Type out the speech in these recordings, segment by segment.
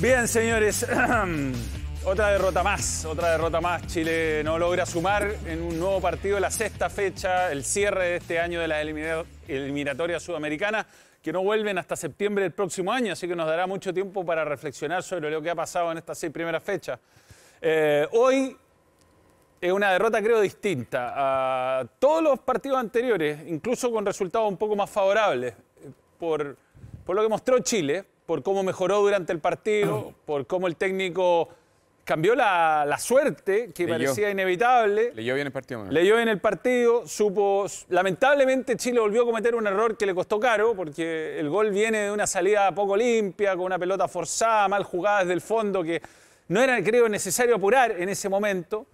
Bien, señores, otra derrota más, otra derrota más. Chile no logra sumar en un nuevo partido la sexta fecha, el cierre de este año de la eliminatoria sudamericana, que no vuelven hasta septiembre del próximo año, así que nos dará mucho tiempo para reflexionar sobre lo que ha pasado en estas seis primeras fechas. Eh, hoy es una derrota, creo, distinta a todos los partidos anteriores, incluso con resultados un poco más favorables, eh, por, por lo que mostró Chile, por cómo mejoró durante el partido, ah. por cómo el técnico cambió la, suerte que parecía inevitable. Leyó bien el partido. Leyó bien el partido, supo... Lamentablemente Chile volvió a cometer un error que le costó caro, porque el gol viene de una salida poco limpia, con una pelota forzada, mal jugada desde el fondo, que no era, creo, necesario apurar en ese momento.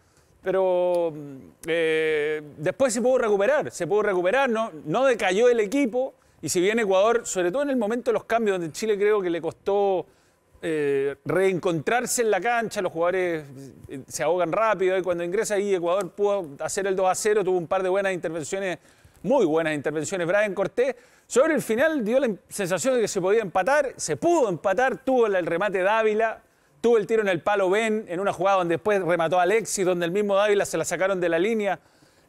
Pero mm, eh, después se pudo recuperar, se pudo recuperar, no decayó el equipo y si bien Ecuador, sobre todo en el momento de los cambios, donde Chile creo que le costó eh, reencontrarse en la cancha, los jugadores eh, se ahogan rápido y cuando ingresa ahí Ecuador pudo hacer el 2 a 0, tuvo un par de buenas intervenciones, muy buenas intervenciones. Brian Cortés, sobre el final dio la sensación de que se podía empatar, se pudo empatar, tuvo el remate Dávila, tuvo el tiro en el palo Ben, en una jugada donde después remató Alexis, donde el mismo Dávila se la sacaron de la línea.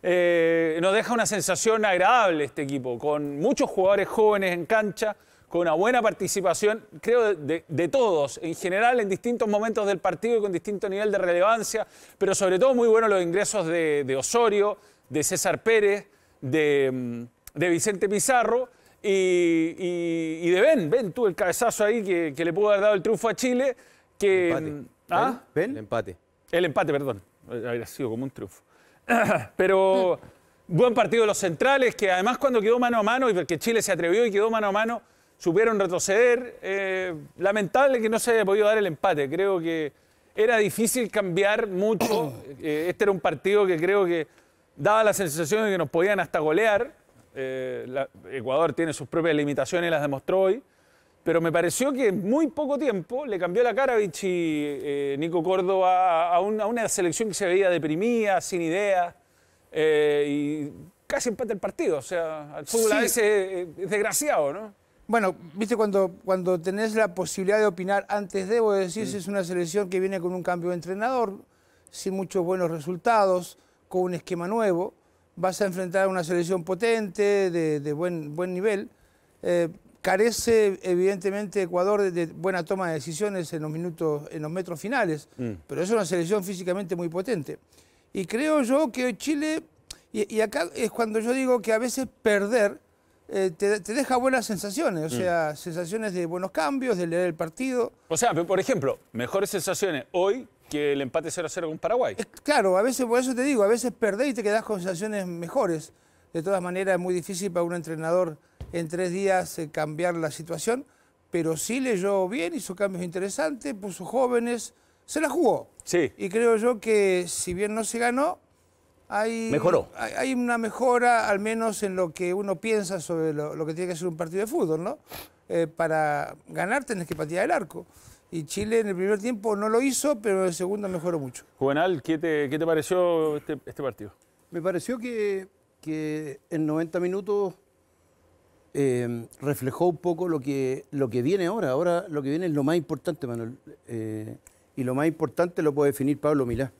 Eh, nos deja una sensación agradable este equipo, con muchos jugadores jóvenes en cancha, con una buena participación, creo, de, todos, en general, en distintos momentos del partido y con distinto nivel de relevancia, pero sobre todo muy buenos los ingresos de, Osorio, de César Pérez, de, mm, Vicente Pizarro. Y, de Ben, Ben tú, el cabezazo ahí que, le pudo haber dado el triunfo a Chile. Que, El empate. Mm, ¿ah? El empate, perdón. Habría sido como un triunfo. Pero buen partido de los centrales, que además cuando quedó mano a mano, y porque Chile se atrevió y quedó mano a mano, supieron retroceder. Eh, lamentable que no se haya podido dar el empate. Creo que era difícil cambiar mucho. Eh, este era un partido que creo que daba la sensación de que nos podían hasta golear. Eh, Ecuador tiene sus propias limitaciones y las demostró hoy pero me pareció que en muy poco tiempo le cambió la cara a eh, Nico Córdoba a, una selección que se veía deprimida, sin idea, eh, y casi empata el partido. O sea, al fútbol a veces eh, es desgraciado, ¿no? Bueno, viste, cuando, cuando tenés la posibilidad de opinar antes debo decir si es una selección que viene con un cambio de entrenador, sin muchos buenos resultados, con un esquema nuevo, vas a enfrentar a una selección potente, de, buen, nivel. Carece, evidentemente, Ecuador de, buena toma de decisiones en los minutos, en los metros finales, mm. pero es una selección físicamente muy potente. Y creo yo que Chile, y, acá es cuando yo digo que a veces perder eh, te, deja buenas sensaciones, o mm. sea, sensaciones de buenos cambios, de leer el partido. O sea, por ejemplo, mejores sensaciones hoy que el empate 0-0 con Paraguay. claro, a veces, por eso te digo, a veces perder y te quedás con sensaciones mejores. De todas maneras, es muy difícil para un entrenador en tres días eh, cambiar la situación, pero sí leyó bien, hizo cambios interesantes, puso jóvenes, se la jugó. Sí. Y creo yo que si bien no se ganó, hay, hay, una mejora, al menos en lo que uno piensa sobre lo, que tiene que ser un partido de fútbol, ¿no? Eh, para ganar tenés que patear el arco. Y Chile en el primer tiempo no lo hizo, pero en el segundo mejoró mucho. Juvenal, ¿qué te, pareció este, este, partido? Me pareció que, que en 90 minutos Em, reflejó un poco lo que, lo que viene ahora. Ahora lo que viene es lo más importante, Manuel. Eh, y lo más importante lo puede definir Pablo Milá.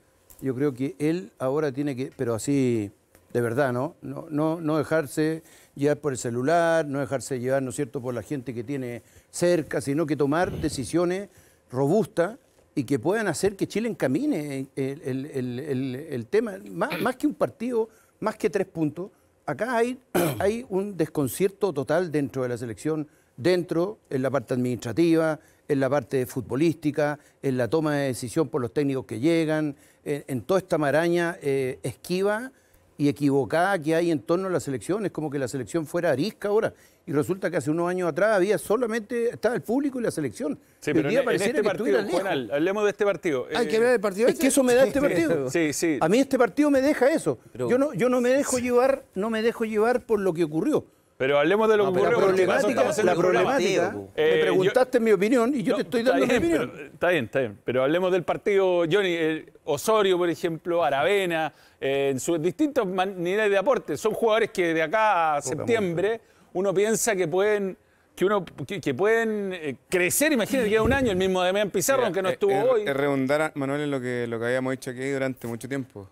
Yo creo que él ahora tiene que, pero así de verdad, ¿no? No, no, dejarse llevar por el celular, no dejarse llevar, ¿no es cierto?, por la gente que tiene cerca, sino que tomar decisiones robustas y que puedan hacer que Chile encamine el, el, el, tema, más que un partido, más que tres puntos, acá hay, un desconcierto total dentro de la selección, dentro, en la parte administrativa, en la parte futbolística, en la toma de decisión por los técnicos que llegan, en, toda esta maraña eh, esquiva y equivocada que hay en torno a la selección. Es como que la selección fuera arisca ahora. Y resulta que hace unos años atrás había solamente, estaba el público y la selección. Sí, pero en, este partido, hablemos de este partido. Hay eh, que ver el partido. Es que eso me da este partido. A mí este partido me deja eso. yo, no, yo no me dejo llevar, no me dejo llevar por lo que ocurrió. Pero hablemos de lo que ocurrió. La problemática, eh, me preguntaste mi opinión y yo te estoy dando mi opinión. está bien, está bien. Pero hablemos del partido, Johnny, eh, Osorio, por ejemplo, Aravena, eh, en sus distintas maneras de aporte. Son jugadores que de acá a septiembre uno piensa que pueden que uno que, pueden crecer, imagínate, queda un año el mismo de Pizarro, aunque no estuvo hoy. Es redundar, Manuel, en lo que, lo que habíamos dicho aquí durante mucho tiempo.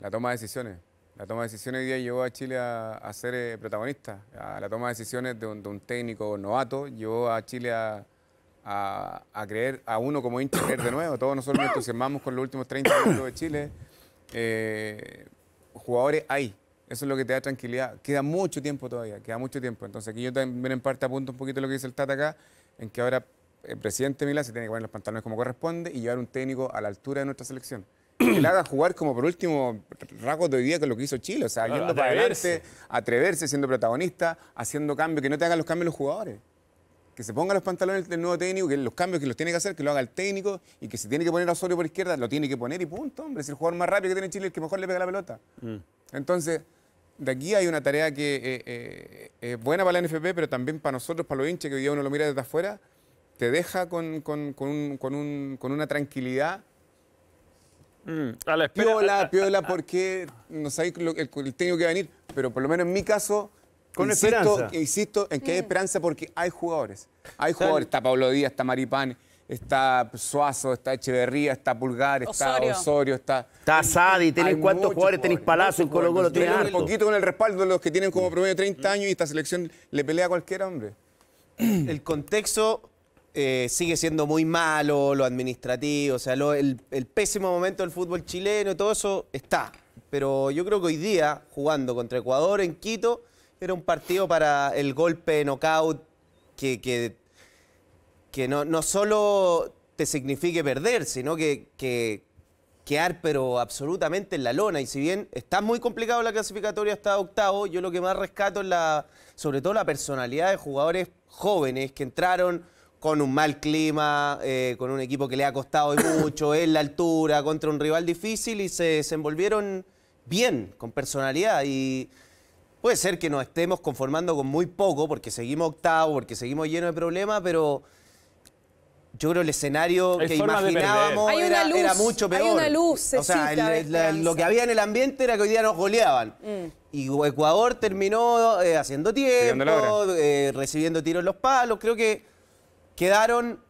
la toma de decisiones. La toma de decisiones hoy día llevó a Chile a, ser eh, protagonista. la toma de decisiones de un, un, técnico novato llevó a Chile a, creer, a uno como hincha de nuevo. Todos nosotros nos entusiasmamos con los últimos 30 minutos de Chile. Eh, jugadores ahí. Eso es lo que te da tranquilidad. Queda mucho tiempo todavía, queda mucho tiempo. Entonces aquí yo también en parte apunto un poquito lo que dice el Tata acá, en que ahora el presidente Milán se tiene que poner los pantalones como corresponde y llevar un técnico a la altura de nuestra selección que la haga jugar como por último rasgo de hoy día que lo que hizo Chile, o sea, yendo para adelante, atreverse, siendo protagonista, haciendo cambios, que no te hagan los cambios los jugadores. Que se pongan los pantalones del nuevo técnico, que los cambios que los tiene que hacer, que lo haga el técnico y que si tiene que poner a Osorio por izquierda, lo tiene que poner y punto, hombre. Es el jugador más rápido que tiene Chile, el que mejor le pega la pelota. Mm. Entonces, de aquí hay una tarea que eh, eh, es buena para la NFP, pero también para nosotros, para los hinchas, que hoy día uno lo mira desde afuera, te deja con una tranquilidad Mm, a piola, piola, porque no sabéis el, técnico que venir, pero por lo menos en mi caso, con insisto, insisto en que hay mm. esperanza porque hay jugadores. Hay jugadores, está Pablo Díaz, está Maripán, está Suazo, está Echeverría, está Pulgar, está Osorio, está... Está Sadi, tenéis cuántos jugadores, tenéis Palazo, en Colo Colo, tiene un poquito con el respaldo de los que tienen como promedio 30 años y esta selección le pelea a cualquier hombre. El contexto eh, sigue siendo muy malo, lo administrativo, o sea, el, pésimo momento del fútbol chileno, y todo eso está. Pero yo creo que hoy día, jugando contra Ecuador en Quito, era un partido para el golpe knockout que, que, que no, no solo te signifique perder, sino que, que quedar pero absolutamente en la lona. Y si bien está muy complicado la clasificatoria hasta octavo, yo lo que más rescato es la, sobre todo la personalidad de jugadores jóvenes que entraron con un mal clima, eh, con un equipo que le ha costado mucho, en la altura, contra un rival difícil y se envolvieron bien, con personalidad. Y puede ser que nos estemos conformando con muy poco, porque seguimos octavo, porque seguimos llenos de problemas, pero yo creo el escenario que imaginábamos era, mucho peor. Hay una luz, o sea, lo que había en el ambiente era que hoy día nos goleaban. Mm. Y Ecuador terminó eh, haciendo tiempo, eh, recibiendo tiros en los palos. Creo que quedaron,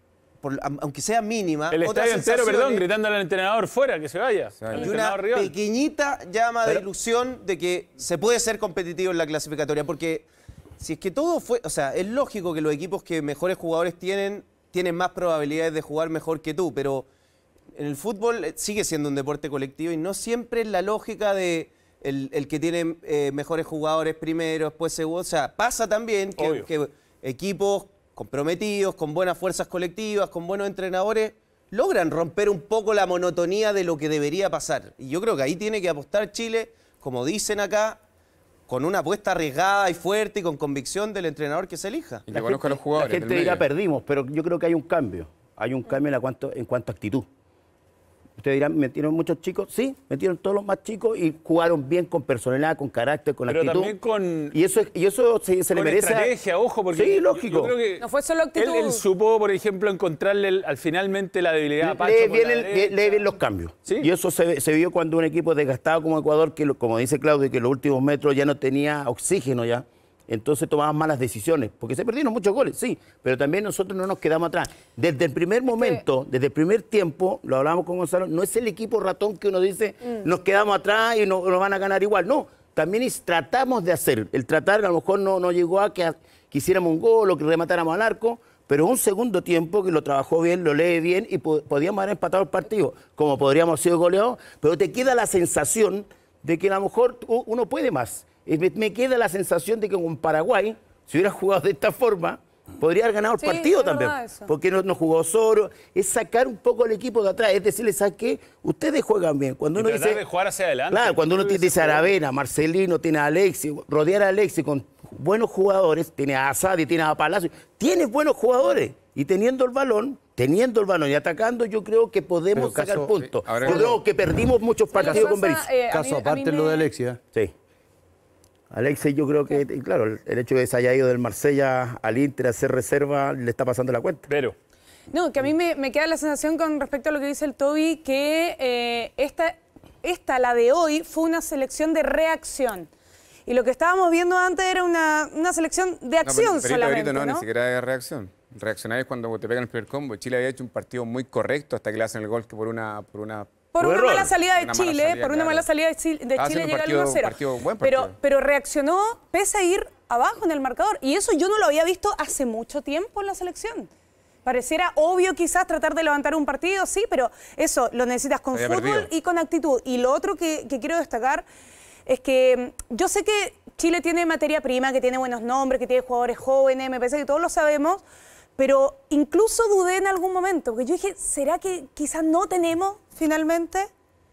aunque sea mínima, el estadio entero, perdón, gritándole al entrenador fuera, que se vaya. Y una pequeñita llama de ilusión de que se puede ser competitivo en la clasificatoria, porque si es que todo fue, o sea, es lógico que los equipos que mejores jugadores tienen tienen más probabilidades de jugar mejor que tú, pero en el fútbol eh, sigue siendo un deporte colectivo y no siempre es la lógica de el, que tiene eh, mejores jugadores primero, después segundo. O sea, pasa también que equipos comprometidos, con buenas fuerzas colectivas, con buenos entrenadores, logran romper un poco la monotonía de lo que debería pasar. Y yo creo que ahí tiene que apostar Chile, como dicen acá, con una apuesta arriesgada y fuerte y con convicción del entrenador que se elija. Y la los jugadores. La perdimos, pero yo creo que hay un cambio. Hay un cambio en, cuanto, en cuanto a actitud. Ustedes dirán, ¿metieron muchos chicos? Sí, metieron todos los más chicos y jugaron bien con personalidad, con carácter, con Pero También con, y eso, y eso se, se le merece. estrategia, ojo, porque. Sí, lógico. no fue solo actitud. Él, supo, por ejemplo, encontrarle al finalmente la debilidad a Pacho. Lee le, los cambios. Y eso se, vio cuando un equipo desgastado como Ecuador, que como dice Claudio, que los últimos metros ya no tenía oxígeno ya entonces tomaban malas decisiones, porque se perdieron muchos goles, sí, pero también nosotros no nos quedamos atrás. Desde el primer momento, desde el primer tiempo, lo hablamos con Gonzalo, no es el equipo ratón que uno dice, mm. nos quedamos atrás y no, nos van a ganar igual, no, también tratamos de hacer, el tratar a lo mejor no, no llegó a que, quisiéramos hiciéramos un gol o que rematáramos al arco, pero un segundo tiempo que lo trabajó bien, lo lee bien y podíamos haber empatado el partido, como podríamos haber sido goleados, pero te queda la sensación de que a lo mejor uno puede más me queda la sensación de que con Paraguay, si hubiera jugado de esta forma, podría haber ganado el partido también. Porque no, jugó Zoro Es sacar un poco el equipo de atrás. Es decir le saqué Ustedes juegan bien. Cuando uno dice, Claro, cuando uno tiene, dice Aravena, Marcelino, tiene a Alexis, rodear a Alexis con buenos jugadores, tiene a Asadi, tiene a Palacio. tiene buenos jugadores. Y teniendo el balón, teniendo el balón y atacando, yo creo que podemos sacar eh, puntos. yo creo que perdimos muchos partidos con Beriz eh, caso aparte lo de Alexia. ¿eh? Sí. Alexis, yo creo que, claro, el hecho de que se haya ido del Marsella al Inter a hacer reserva le está pasando la cuenta. Pero. No, que a mí me, queda la sensación con respecto a lo que dice el Toby, que eh, esta, la de hoy, fue una selección de reacción. Y lo que estábamos viendo antes era una, selección de acción no, pero, pero no, ni siquiera de reacción. Reaccionar es cuando te pegan el primer combo. Chile había hecho un partido muy correcto hasta que le hacen el gol que por una, por una por una mala salida de Chile, por una mala salida de ah, Chile, llega el 1 Pero, reaccionó pese a ir abajo en el marcador. Y eso yo no lo había visto hace mucho tiempo en la selección. Pareciera obvio quizás tratar de levantar un partido, sí, pero eso lo necesitas con fútbol y con actitud. Y lo otro que quiero destacar es que mm, yo sé que Chile tiene materia prima, que tiene buenos nombres, que tiene jugadores jóvenes, me parece que todos lo sabemos, pero incluso dudé en algún momento, porque yo dije, ¿será que quizás no tenemos finalmente?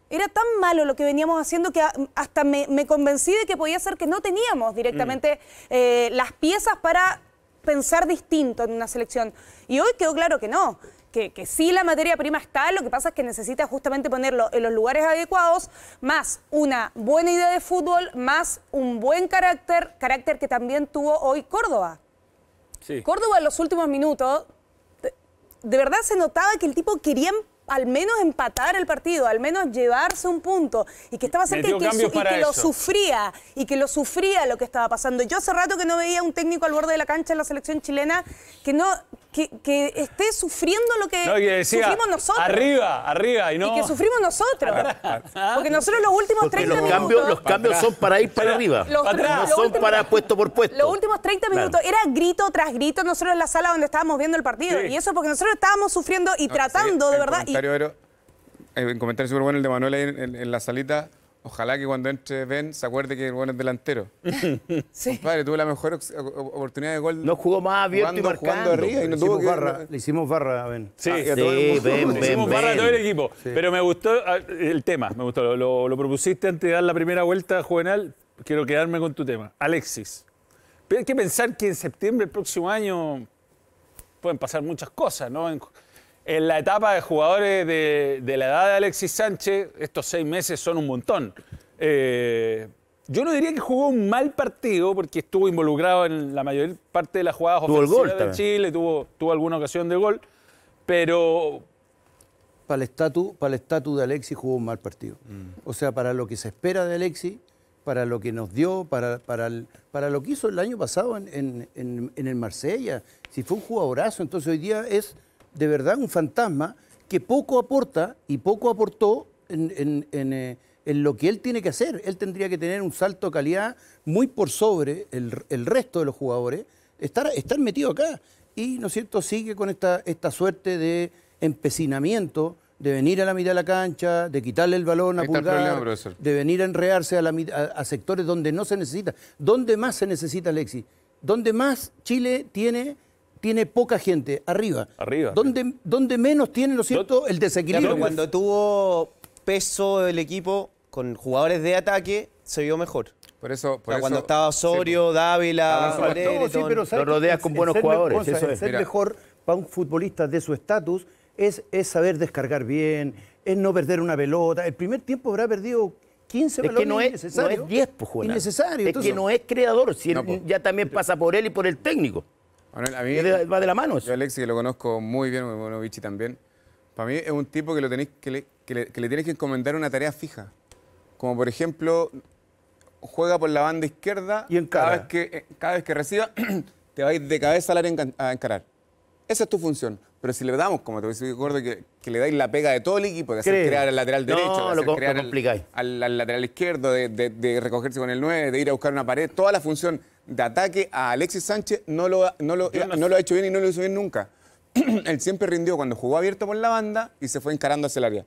Era tan malo lo que veníamos haciendo que hasta me, convencí de que podía ser que no teníamos directamente mm. eh, las piezas para pensar distinto en una selección. Y hoy quedó claro que no. Que, que, sí la materia prima está, lo que pasa es que necesita justamente ponerlo en los lugares adecuados, más una buena idea de fútbol, más un buen carácter, carácter que también tuvo hoy Córdoba. Córdoba en los últimos minutos, de, verdad se notaba que el tipo quería al menos empatar el partido, al menos llevarse un punto, y que estaba cerca y que, lo sufría, y que lo sufría lo que estaba pasando. Yo hace rato que no veía un técnico al borde de la cancha en la selección chilena que no, que, esté sufriendo lo que, sufrimos nosotros. Arriba, arriba, y no. Y que sufrimos nosotros. Ah, ah, ah. Porque nosotros los últimos 30 los minutos. Cambios, los cambios son para ir para arriba. Los, para no son para puesto por puesto. Los últimos 30 minutos era grito tras grito nosotros en la sala donde estábamos viendo el partido. Y eso porque nosotros estábamos sufriendo y tratando, de verdad. comentario, y... comentario eh, súper bueno el de Manuel en, en la salita Ojalá que cuando entre Ben se acuerde que el bueno es delantero. sí. Padre, tuvo la mejor oportunidad de gol. No jugó más abierto y marcando arriba y no tuvo barra. Le hicimos barra a Ben. Sí, ah, sí ben, ben, Le hicimos barra a todo el equipo. Pero me gustó ah, el tema, me gustó. Lo, lo, propusiste antes de dar la primera vuelta Juvenal. Quiero quedarme con tu tema. Alexis. Pero hay que pensar que en septiembre del próximo año pueden pasar muchas cosas, ¿no? en la etapa de jugadores de, la edad de Alexis Sánchez, estos seis meses son un montón. Eh, yo no diría que jugó un mal partido porque estuvo involucrado en la mayor parte de las jugadas ofensivas de Chile, tuvo, alguna ocasión de gol, pero... Para el estatus de Alexis jugó un mal partido. Mm. O sea, para lo que se espera de Alexis, para lo que nos dio, para, lo que hizo el año pasado en el Marsella. Si fue un jugadorazo, entonces hoy día es de verdad un fantasma que poco aporta y poco aportó eh, en, lo que él tiene que hacer. Él tendría que tener un salto de calidad muy por sobre el, resto de los jugadores, estar, estar metido acá. Y, ¿no es cierto?, sigue con esta, esta suerte de empecinamiento de venir a la mitad de la cancha, de quitarle el balón a Pulgar, de venir a enrearse a, la, a, sectores donde no se necesita. ¿Dónde más se necesita, Alexis? ¿Dónde más Chile tiene tiene poca gente arriba. Arriba. Donde, donde menos tiene, lo cierto?, el desequilibrio. cuando tuvo peso el equipo con jugadores de ataque, se vio mejor. Por eso, cuando estaba Osorio, Dávila, Valere, lo rodeas con buenos jugadores. Ser mejor para un futbolista de su estatus es, es saber descargar bien, es no perder una pelota. El primer tiempo habrá perdido 15 es que no es, no es 10, pues, Es que no es creador, ya también pasa por él y por el técnico va de la mano. Yo, Alexi, que lo conozco muy bien, bueno, también. Para mí es un tipo que, lo que, le, tienes que encomendar una tarea fija. Como por ejemplo, juega por la banda izquierda y cada vez que, eh, cada vez que reciba, te vais de cabeza al área a encarar. Esa es tu función pero si le damos, como te voy a decir que, que, le dais la pega de todo el equipo, de hacer crear al lateral derecho, crear al, lateral izquierdo, de, recogerse con el 9, de ir a buscar una pared, toda la función de ataque a Alexis Sánchez no lo, eh, no lo, ha hecho bien y no lo hizo bien nunca. Él siempre rindió cuando jugó abierto por la banda y se fue encarando hacia el área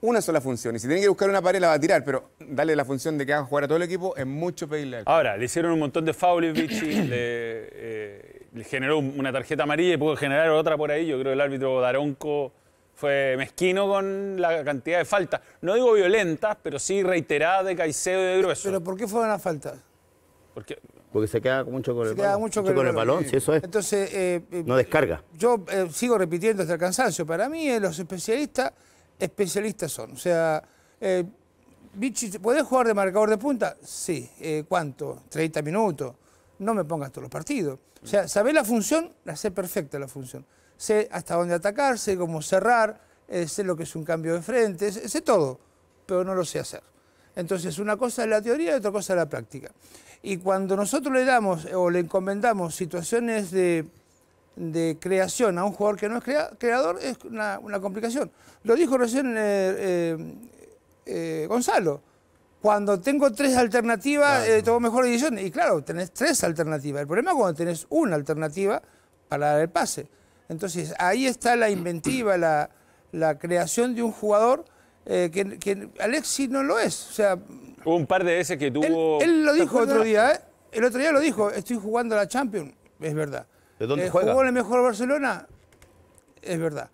una sola función. Y si tiene que buscar una pared, la va a tirar, pero darle la función de que haga jugar a todo el equipo es mucho pedirle. Ahora, le hicieron un montón de fouls, Vichy. le, eh, generó una tarjeta amarilla y pudo generar otra por ahí. Yo creo que el árbitro Daronco fue mezquino con la cantidad de faltas. No digo violentas, pero sí reiteradas de Caicedo y de Grueso. ¿Pero por qué fue una falta? Porque, Porque se queda mucho con el queda balón. Mucho, con el balón, eso es. Entonces, eh, eh, no descarga. Yo eh, sigo repitiendo hasta el cansancio. Para mí, los especialistas, especialistas son. O sea, ¿podés jugar de marcador de punta? Sí. ¿Cuánto? ¿30 minutos? no me pongas todos los partidos. O sea, saber la función, la sé perfecta la función. Sé hasta dónde atacar, sé cómo cerrar, eh, sé lo que es un cambio de frente, sé, todo, pero no lo sé hacer. Entonces, una cosa es la teoría y otra cosa es la práctica. Y cuando nosotros le damos eh, o le encomendamos situaciones de, creación a un jugador que no es creador, es una, complicación. Lo dijo recién eh, Gonzalo cuando tengo tres alternativas, eh, tomo mejor decisión. Y claro, tenés tres alternativas. El problema es cuando tenés una alternativa para dar el pase. Entonces, ahí está la inventiva, la, creación de un jugador eh, que, que, Alexis no lo es. O sea, Hubo un par de veces que tuvo... Él, lo dijo otro día, ¿eh? El otro día lo dijo, estoy jugando a la Champions, es verdad. ¿De dónde eh, juega? ¿Jugó en el mejor Barcelona? Es verdad.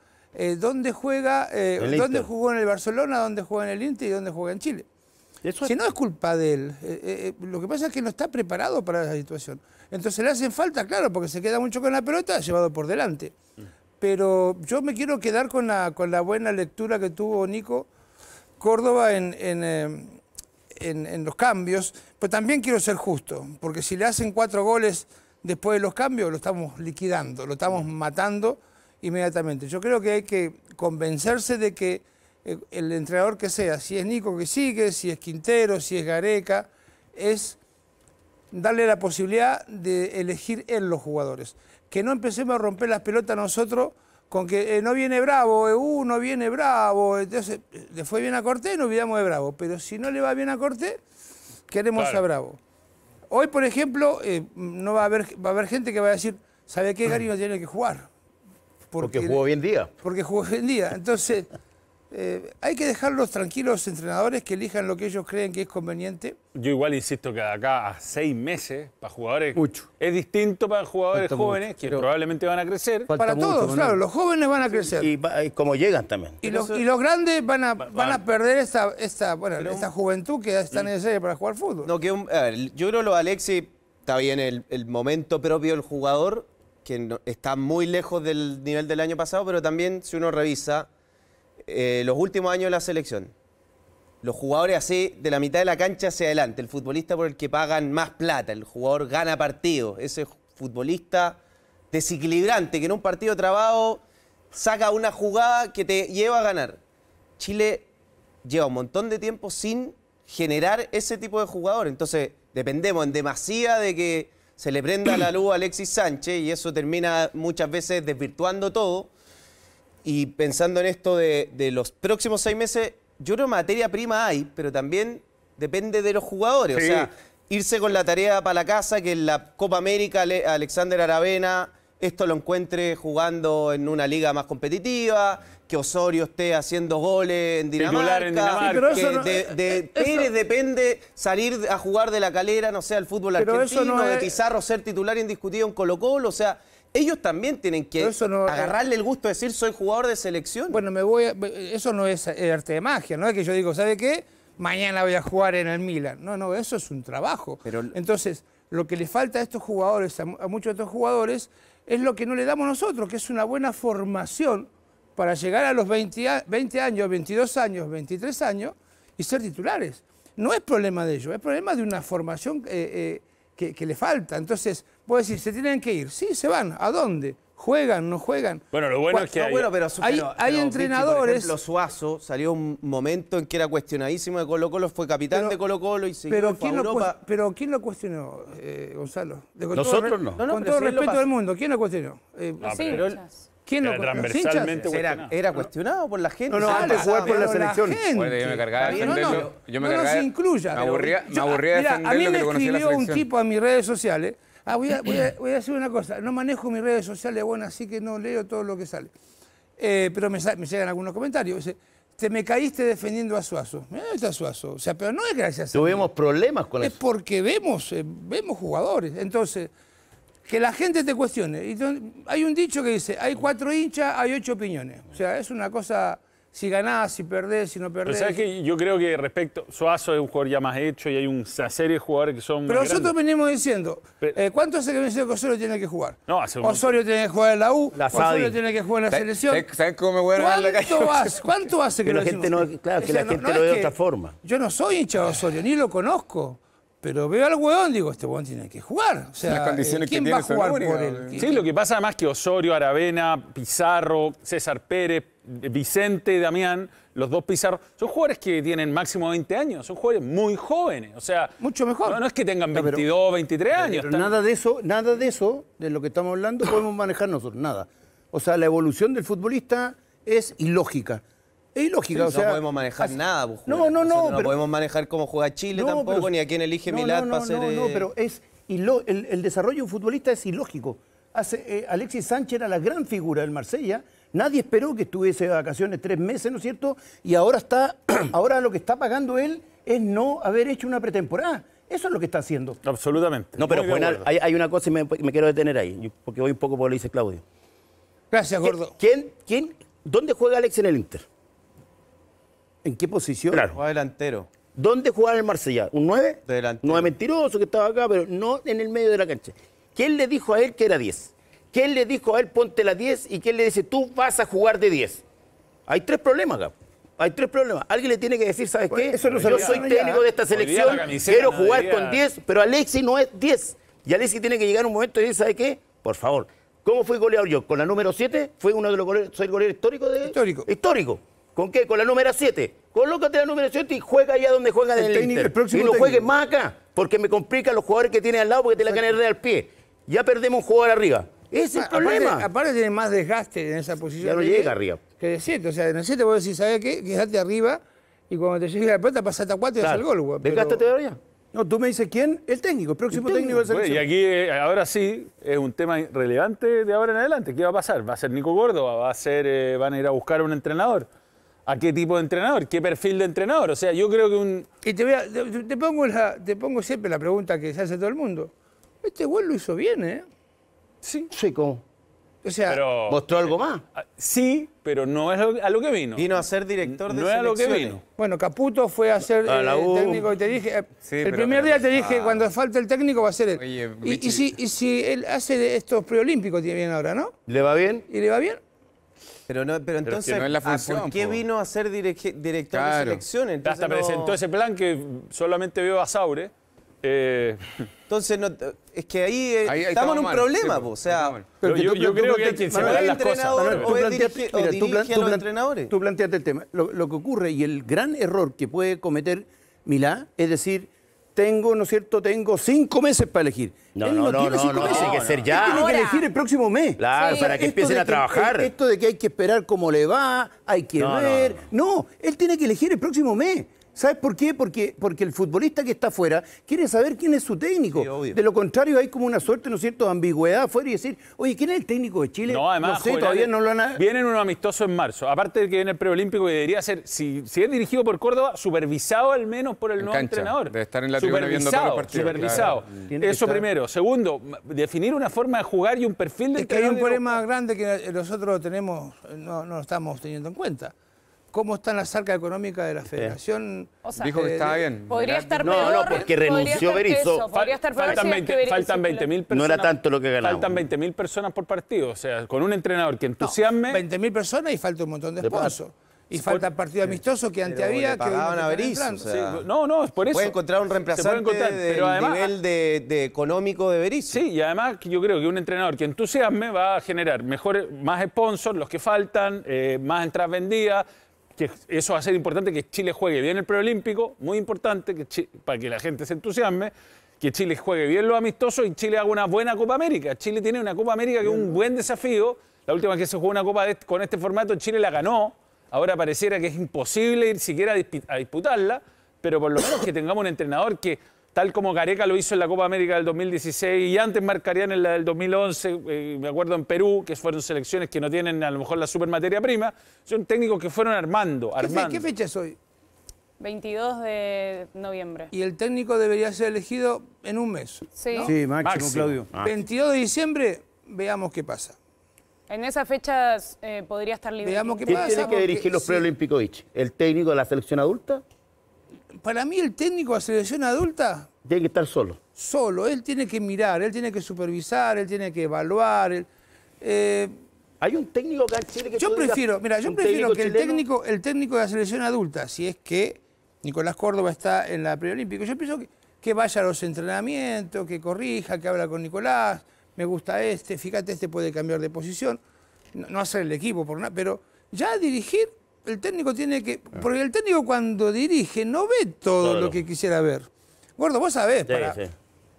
¿Dónde juega? ¿Dónde jugó en el Barcelona? ¿Dónde juega en el Inter? ¿Y dónde juega en Chile? Si no es culpa de él, eh, eh, eh, lo que pasa es que no está preparado para la situación. Entonces le hacen falta, claro, porque se queda mucho con la pelota ha llevado por delante. Pero yo me quiero quedar con la, buena lectura que tuvo Nico Córdoba em, en, en los cambios, pero también quiero ser justo, porque si le hacen cuatro goles después de los cambios, lo estamos liquidando, lo estamos matando inmediatamente. Yo creo que hay que convencerse de que eh, el entrenador que sea, si es Nico que sigue, si es Quintero, si es Gareca, es darle la posibilidad de elegir él los jugadores. Que no empecemos a romper las pelotas nosotros con que eh, no viene Bravo, eh, uno uh, no viene Bravo. Entonces, le fue bien a Cortés y olvidamos de Bravo. Pero si no le va bien a Cortés, queremos a Bravo. Hoy, por ejemplo, no va a, haber, va a haber gente que va a decir, ¿sabe qué, Gary tiene que jugar? Porque, porque jugó bien día. Porque jugó bien día. Entonces, eh, hay que dejarlos tranquilos entrenadores que elijan lo que ellos creen que es conveniente. Yo igual insisto que acá a seis meses, para jugadores... Es distinto para jugadores jóvenes que probablemente van a crecer. para todos, claro, los jóvenes van a crecer. Y, como llegan también. Y los, grandes van a, perder esta, juventud que es tan mm. necesaria para jugar fútbol. yo creo que Alexis está bien el, momento propio del jugador, que está muy lejos del nivel del año pasado, pero también si uno revisa eh, los últimos años de la selección, los jugadores así de la mitad de la cancha hacia adelante, el futbolista por el que pagan más plata, el jugador gana partido, ese futbolista desequilibrante que en un partido trabado saca una jugada que te lleva a ganar. Chile lleva un montón de tiempo sin generar ese tipo de jugador, entonces dependemos en demasía de que se le prenda la luz a Alexis Sánchez y eso termina muchas veces desvirtuando todo y pensando en esto de, los próximos seis meses, yo creo que materia prima hay, pero también depende de los jugadores. O sea, irse con la tarea para la casa, que en la Copa América Alexander Aravena esto lo encuentre jugando en una liga más competitiva, que Osorio esté haciendo goles en Dinamarca, de, eh, Pérez depende salir a jugar de la calera, no sea el fútbol argentino, de Pizarro ser titular indiscutido en Colo Colo, o sea, ellos también tienen que eh, agarrarle el gusto de decir soy jugador de selección. Bueno, me voy eso no es arte de magia, ¿no? Es que yo digo, ¿sabe qué? Mañana voy a jugar en el Milan. No, no, eso es un trabajo. Pero, Entonces, lo que le falta a estos jugadores, a, muchos de estos jugadores, es lo que no le damos nosotros, que es una buena formación para llegar a los 20, años, 22 años, 23 años y ser titulares. No es problema de ellos, es problema de una formación eh, eh, que, que le falta. Entonces, Puedo decir, ¿se tienen que ir? Sí, se van. ¿A dónde? ¿Juegan? ¿No juegan? Bueno, lo bueno es que hay... entrenadores... Los por ejemplo, Suazo salió un momento en que era cuestionadísimo de Colo Colo, fue capitán de Colo Colo y se pero ¿quién Lo, pero ¿quién lo cuestionó, eh, Gonzalo? Nosotros no. Con todo respeto del mundo, ¿quién lo cuestionó? Eh, ¿Quién lo transversalmente Era, cuestionado por la gente. No, no, antes de jugar por la selección. yo me cargaba de defenderlo. No, no, yo me no, se incluya. Me aburría, me aburría mira, defenderlo. A mí me escribió un tipo a mis redes sociales Ah, voy a, decir una cosa. No manejo mis redes sociales, bueno, así que no leo todo lo que sale. Eh, pero me, llegan algunos comentarios. te me caíste defendiendo a Suazo. Mira, eh, está Suazo. O sea, pero no es gracias a Tuvimos problemas con es eso. Es porque vemos, eh, vemos jugadores. Entonces, que la gente te cuestione. hay un dicho que dice, hay cuatro hinchas, hay ocho opiniones. O sea, es una cosa si ganás, si perdés, si no perdés. Pero sabes que yo creo que respecto, Suazo es un jugador ya más hecho y hay una serie de jugadores que son. Pero nosotros venimos diciendo, eh, ¿cuánto hace que Venezuela que Osorio tiene que jugar? No, hace Osorio tiene que jugar en la U, la Osorio tiene que jugar en la selección. ¿Sabes cómo me voy a ¿Cuánto, la calle? Hace, ¿Cuánto hace que, lo la gente no, Claro, que la gente lo ve de otra forma. Yo no soy hincha de Osorio, ni lo conozco. Pero veo al hueón, digo, este hueón tiene que jugar. O Las condiciones eh, que tiene va jugar por él? Sí, lo que pasa además que Osorio, Aravena, Pizarro, César Pérez, Vicente, Damián, los dos Pizarro, son jugadores que tienen máximo 20 años, son jugadores muy jóvenes. O sea, mucho mejor. No, es que tengan 22, 23 años. nada de eso, nada de eso, de lo que estamos hablando, podemos manejar nosotros, nada. O sea, la evolución del futbolista es ilógica. Es ilógico, no podemos manejar nada. no, no, no. no podemos manejar cómo juega Chile tampoco, ni a quién elige Milad para hacer... No, no, no, pero es desarrollo el, el, desarrollo futbolista es ilógico. Hace, eh, Alexis Sánchez era la gran figura del Marsella. Nadie esperó que estuviese de vacaciones tres meses, ¿no es cierto? Y ahora, está, ahora lo que está pagando él es no haber hecho una pretemporada. Eso es lo que está haciendo. Absolutamente. No, pero hay, una cosa y me, quiero detener ahí, porque voy un poco por lo que dice Claudio. Gracias, gordo. ¿Quién, quién, ¿Dónde juega Alex en el Inter? ¿En qué posición? Claro. delantero. ¿Dónde jugaba el Marsella? ¿Un 9? Delantero. 9 mentiroso que estaba acá, pero no en el medio de la cancha. ¿Quién le dijo a él que era 10? ¿Quién le dijo a él ponte la 10? ¿Y quién le dice tú vas a jugar de 10? Hay tres problemas acá. Hay tres problemas. Alguien le tiene que decir, ¿sabes pues, qué? yo soy técnico de esta selección, quiero jugar con 10, pero Alexis no es 10. Y Alexis tiene que llegar un momento y decir, ¿sabes qué? Por favor. ¿Cómo fui goleador yo? Con la número 7, fue uno de los goleadores, soy el goleador histórico de... Histórico. Histórico. ¿Con qué? Con la número 7. Colócate la número 7 y juega allá donde juega el, técnico, el próximo Y no juegues más acá, porque me complica los jugadores que tiene al lado porque te la ganan al pie. Ya perdemos un jugador arriba. Ese es el ah, problema. Aparte tiene más desgaste en esa posición. Ya no llega arriba. Que de 7. O sea, en el 7 vos decir ¿sabes qué? Quédate arriba y cuando te llegue la pelota pasate a 4 y claro. el gol, Desgástate De todavía. No, tú me dices quién, el técnico, el próximo técnico, de la y aquí, eh, ahora sí, es un tema relevante de ahora en adelante. ¿Qué va a pasar? ¿Va a ser Nico Gordo? ¿Va a ser, eh, van a ir a buscar a un entrenador? a qué tipo de entrenador, qué perfil de entrenador. O sea, yo creo que un... Y te, voy a, te, pongo, te pongo siempre la pregunta que se hace todo el mundo. Este güey lo hizo bien, ¿eh? Sí. Sí, O sea, ¿mostró algo eh, más? Ah, sí, pero no es a lo que vino. Vino a ser director de No es a lo que vino. Bueno, Caputo fue a ser eh, el técnico y te dije... Eh, el primer día te dije, cuando falta el técnico va a ser él. Oye, y, y, si, él hace estos preolímpicos, tiene bien ahora, ¿no? ¿Le va bien? ¿Y le va bien? Pero, no, pero entonces, ¿por qué vino a ser director de selección? Hasta presentó ese plan que solamente veo a Saure. Eh. Entonces, es que ahí, eh, estamos en un problema, o sea... Pero yo, creo que hay quien se las cosas. tú entrenadores. Tú planteaste el tema. lo que ocurre y el gran error que puede cometer Milá es decir tengo, ¿no es cierto? Tengo cinco meses para elegir. No, no, no, no, que ser ya. Él tiene que elegir el próximo mes. Claro, para que empiecen a trabajar. esto de que hay que esperar cómo le va, hay que ver. no, él tiene que elegir el próximo mes. ¿Sabes por qué? Porque, el futbolista que está afuera quiere saber quién es su técnico. de lo contrario, hay como una suerte, ¿no es cierto?, de ambigüedad afuera y decir, oye, ¿quién es el técnico de Chile? No, además, todavía no lo han... Vienen unos amistosos en marzo. Aparte de que viene el preolímpico y debería ser, si, es dirigido por Córdoba, supervisado al menos por el nuevo entrenador. Debe estar en la tribuna Supervisado. Eso primero. Segundo, definir una forma de jugar y un perfil de es que hay un problema grande que nosotros tenemos, no, no lo estamos teniendo en cuenta cómo está la cerca económica de la federación. Dijo que estaba eh, bien. Podría estar no, No, no, porque renunció Berizzo. faltan, 20, personas. No era tanto lo que ganaba. Faltan 20 mil personas por partido. O sea, con un entrenador que entusiasme... No, 20 mil personas y falta un montón de, Y falta partido amistoso que antes había. que a Berizzo. no, no, es por eso. Puede encontrar un reemplazante a nivel de, económico de Berizzo. Sí, y además yo creo que un entrenador que entusiasme va a generar mejor, más sponsors, los que faltan, eh, más entradas vendidas que eso va a ser importante que Chile juegue bien el preolímpico, muy importante que para que la gente se entusiasme, que Chile juegue bien los amistosos y Chile haga una buena Copa América. Chile tiene una Copa América que es un buen desafío. La última vez que se jugó una Copa con este formato, Chile la ganó. Ahora pareciera que es imposible ir siquiera a disputarla, pero por lo menos que tengamos un entrenador que tal como Gareca lo hizo en la Copa América del 2016 y antes marcarían en la del 2011, eh, me acuerdo en Perú, que fueron selecciones que no tienen a lo mejor la super prima, son técnicos que fueron armando. ¿Qué, armando. ¿qué fecha es hoy? 22 de noviembre. Y el técnico debería ser elegido en un mes. Sí, máximo, Claudio. 22 ah. de diciembre, veamos qué pasa. En esas fechas eh, podría estar libre. Veamos qué pasa. ¿Quién tiene que dirigir los preolímpicos, El técnico de la selección adulta para mí el técnico de selección adulta... Tiene que estar solo. Solo, él tiene que mirar, él tiene que supervisar, él tiene que evaluar. Eh, Hay un técnico que que... Yo prefiero, mira, yo prefiero que el técnico, el técnico de selección adulta, si es que Nicolás Córdoba está en la preolímpica, yo pienso que, vaya a los entrenamientos, que corrija, que habla con Nicolás, me gusta este, fíjate, este puede cambiar de posición, no, no hacer el equipo, por nada, pero ya dirigir el técnico tiene que... Ah. Porque el técnico cuando dirige no ve todo, lo que quisiera ver. Gordo, vos sabés,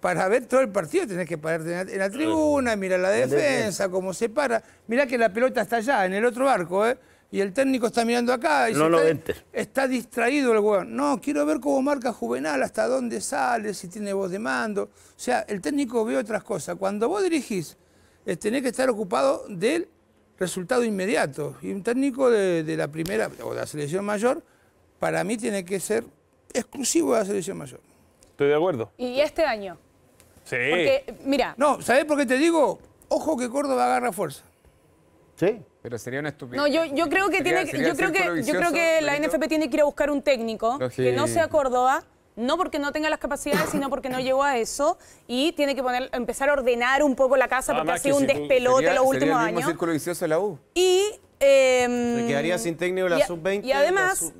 para, ver todo el partido tenés que pararte en la, tribuna, mirar la defensa, cómo se para. Mirá que la pelota está allá, en el otro barco, ¿eh? Y el técnico está mirando acá y no está, está, distraído el hueón. No, quiero ver cómo marca Juvenal, hasta dónde sale, si tiene voz de mando. O sea, el técnico ve otras cosas. Cuando vos dirigís, eh, tenés que estar ocupado del resultado inmediato. Y un técnico de, la primera o de la selección mayor, para mí tiene que ser exclusivo de la selección mayor. Estoy de acuerdo. ¿Y este año? Sí. Porque, mira. No, sabes por qué te digo? Ojo que Córdoba agarra fuerza. Sí. Pero sería una estupidez. No, yo, creo que, tiene, yo creo que, yo creo que la NFP tiene que ir a buscar un técnico que no sea Córdoba no porque no tenga las capacidades, sino porque no llegó a eso y tiene que poner, empezar a ordenar un poco la casa porque ha sido un despelote los últimos años. Y quedaría sin técnico la sub-20. Y además,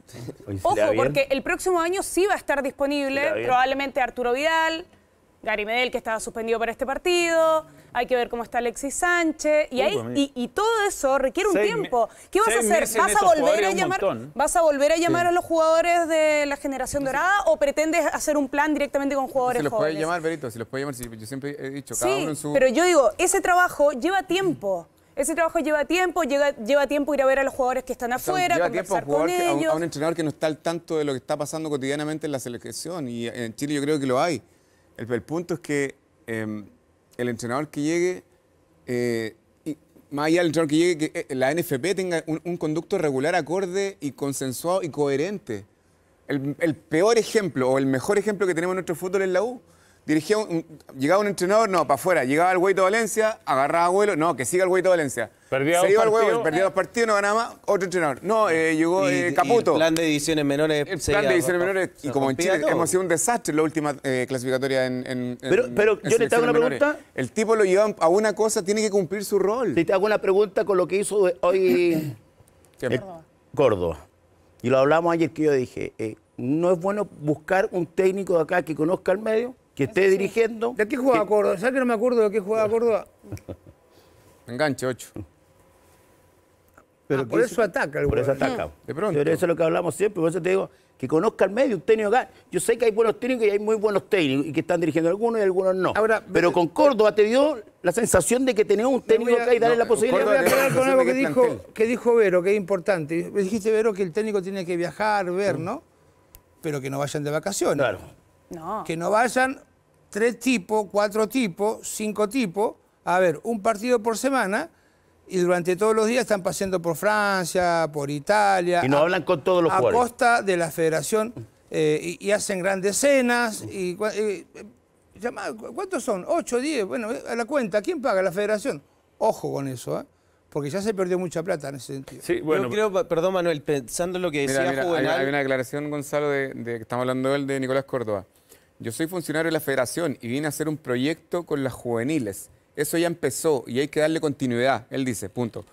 ojo, porque el próximo año sí va a estar disponible probablemente Arturo Vidal, Gary Medel, que estaba suspendido para este partido, hay que ver cómo está Alexis Sánchez, y, ahí, pues y, todo eso requiere un tiempo. ¿Qué vas a hacer? ¿Vas a, volver a llamar, ¿Vas a volver a llamar a los jugadores de la generación dorada o pretendes hacer un plan directamente con jugadores si los Puede llamar, Berito, si los puede llamar, si yo siempre he dicho, cada uno en su... pero yo digo, ese trabajo lleva tiempo. Ese trabajo lleva tiempo, lleva, lleva tiempo ir a ver a los jugadores que están afuera, conversar a con ellos. un, entrenador que no está al tanto de lo que está pasando cotidianamente en la selección. Y en Chile yo creo que lo hay. El, punto es que em, el entrenador que llegue, eh, y más allá del entrenador que llegue, que eh, la NFP tenga un, conducto regular, acorde y consensuado y coherente. El, el, peor ejemplo o el mejor ejemplo que tenemos en nuestro fútbol es la U dirigía llegaba un entrenador, no, para afuera. Llegaba el güey de Valencia, agarraba a no, que siga el güey de Valencia. Perdía se iba el güey, perdía dos partidos, no ganaba más, otro entrenador. No, ah. eh, llegó Caputo. Eh, y el plan de divisiones menores. y como en Chile hemos sido un desastre la última eh, clasificatoria en, en, Pero, pero yo le hago una pregunta. El tipo lo lleva a una cosa, tiene que cumplir su rol. Si te hago una pregunta con lo que hizo hoy Gordo. Y lo hablamos ayer que yo dije, ¿no es bueno buscar un técnico de acá que conozca el medio? que esté dirigiendo. ¿De qué jugaba Córdoba? ¿Sabes que no me acuerdo de qué jugaba Córdoba? Enganche 8. Ah, por eso, ataca. por eso ataca. De pronto. eso es lo que hablamos siempre. Por eso te digo, que conozca el medio, un técnico acá. Yo sé que hay buenos técnicos y hay muy buenos técnicos y que están dirigiendo algunos y algunos no. Ahora, pero con Córdoba te dio la sensación de que tenía un técnico acá y darle la posibilidad. Voy a aclarar con algo que dijo, que dijo Vero, que es importante. Dijiste, Vero, que el técnico tiene que viajar, ver, mm. ¿no? Pero que no vayan de vacaciones. Claro. No. Que no vayan tres tipos, cuatro tipos, cinco tipos, a ver, un partido por semana y durante todos los días están paseando por Francia, por Italia. Y no hablan con todos los jugadores. A costa de la federación eh, y, hacen grandes cenas. Y, eh, eh, ¿Cuántos son? ¿Ocho, diez? Bueno, a la cuenta, ¿quién paga? La federación. Ojo con eso, Porque ya se perdió mucha plata en ese sentido. perdón Manuel, pensando en lo que decía Hay, una declaración, Gonzalo, de, que estamos hablando de él, de Nicolás Córdoba. Yo soy funcionario de la federación y vine a hacer un proyecto con las juveniles. Eso ya empezó y hay que darle continuidad, él dice, punto.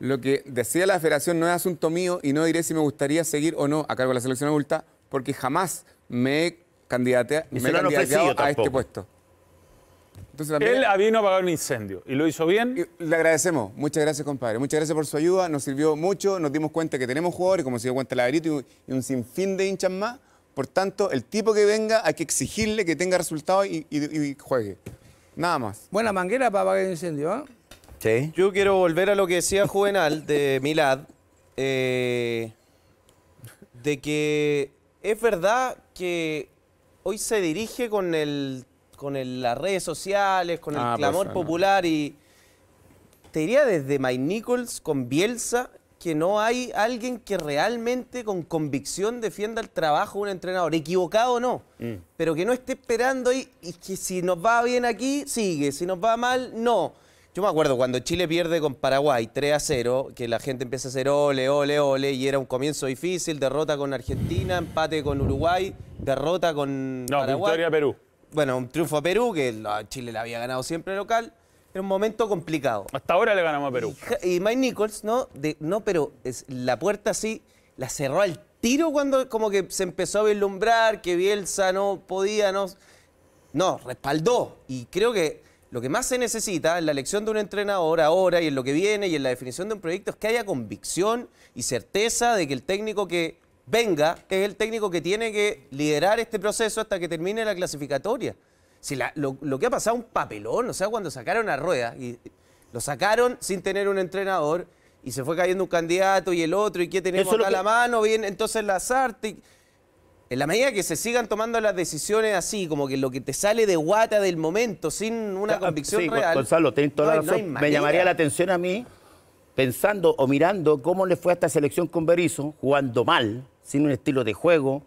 Lo que decía la federación no es asunto mío y no diré si me gustaría seguir o no a cargo de la selección adulta porque jamás me he, candidate a este puesto. Entonces, también... Él vino a apagar un incendio y lo hizo bien. le agradecemos. Muchas gracias, compadre. Muchas gracias por su ayuda. Nos sirvió mucho. Nos dimos cuenta que tenemos jugadores, como se dio cuenta el y un sinfín de hinchas más por tanto, el tipo que venga hay que exigirle que tenga resultados y, juegue. Nada más. Buena manguera para apagar el incendio, ¿eh? Sí. Yo quiero volver a lo que decía Juvenal de Milad, eh, de que es verdad que hoy se dirige con el con las redes sociales, con el ah, clamor pues, popular y te diría desde Mike Nichols con Bielsa que no hay alguien que realmente con convicción defienda el trabajo de un entrenador, equivocado no, mm. pero que no esté esperando y, que si nos va bien aquí, sigue, si nos va mal, no. Yo me acuerdo cuando Chile pierde con Paraguay 3 a 0, que la gente empieza a hacer ole, ole, ole, y era un comienzo difícil, derrota con Argentina, empate con Uruguay, derrota con no, victoria a Perú. Bueno, un triunfo a Perú, que Chile le había ganado siempre local un momento complicado. Hasta ahora le ganamos a Perú. Y, Mike Nichols, ¿no? no, pero la puerta sí la cerró al tiro cuando como que se empezó a vislumbrar que Bielsa no podía, no... No, respaldó. Y creo que lo que más se necesita en la elección de un entrenador ahora y en lo que viene y en la definición de un proyecto es que haya convicción y certeza de que el técnico que venga es el técnico que tiene que liderar este proceso hasta que termine la clasificatoria. Si lo, lo, que ha pasado un papelón, o sea, cuando sacaron a Rueda, y lo sacaron sin tener un entrenador, y se fue cayendo un candidato y el otro, y qué tenemos acá la mano, bien, entonces la artes. En la medida que se sigan tomando las decisiones así, como que lo que te sale de guata del momento, sin una ah, convicción real. Gonzalo, me llamaría la atención a mí, pensando o mirando cómo le fue a esta selección con Berizzo, jugando mal, sin un estilo de juego,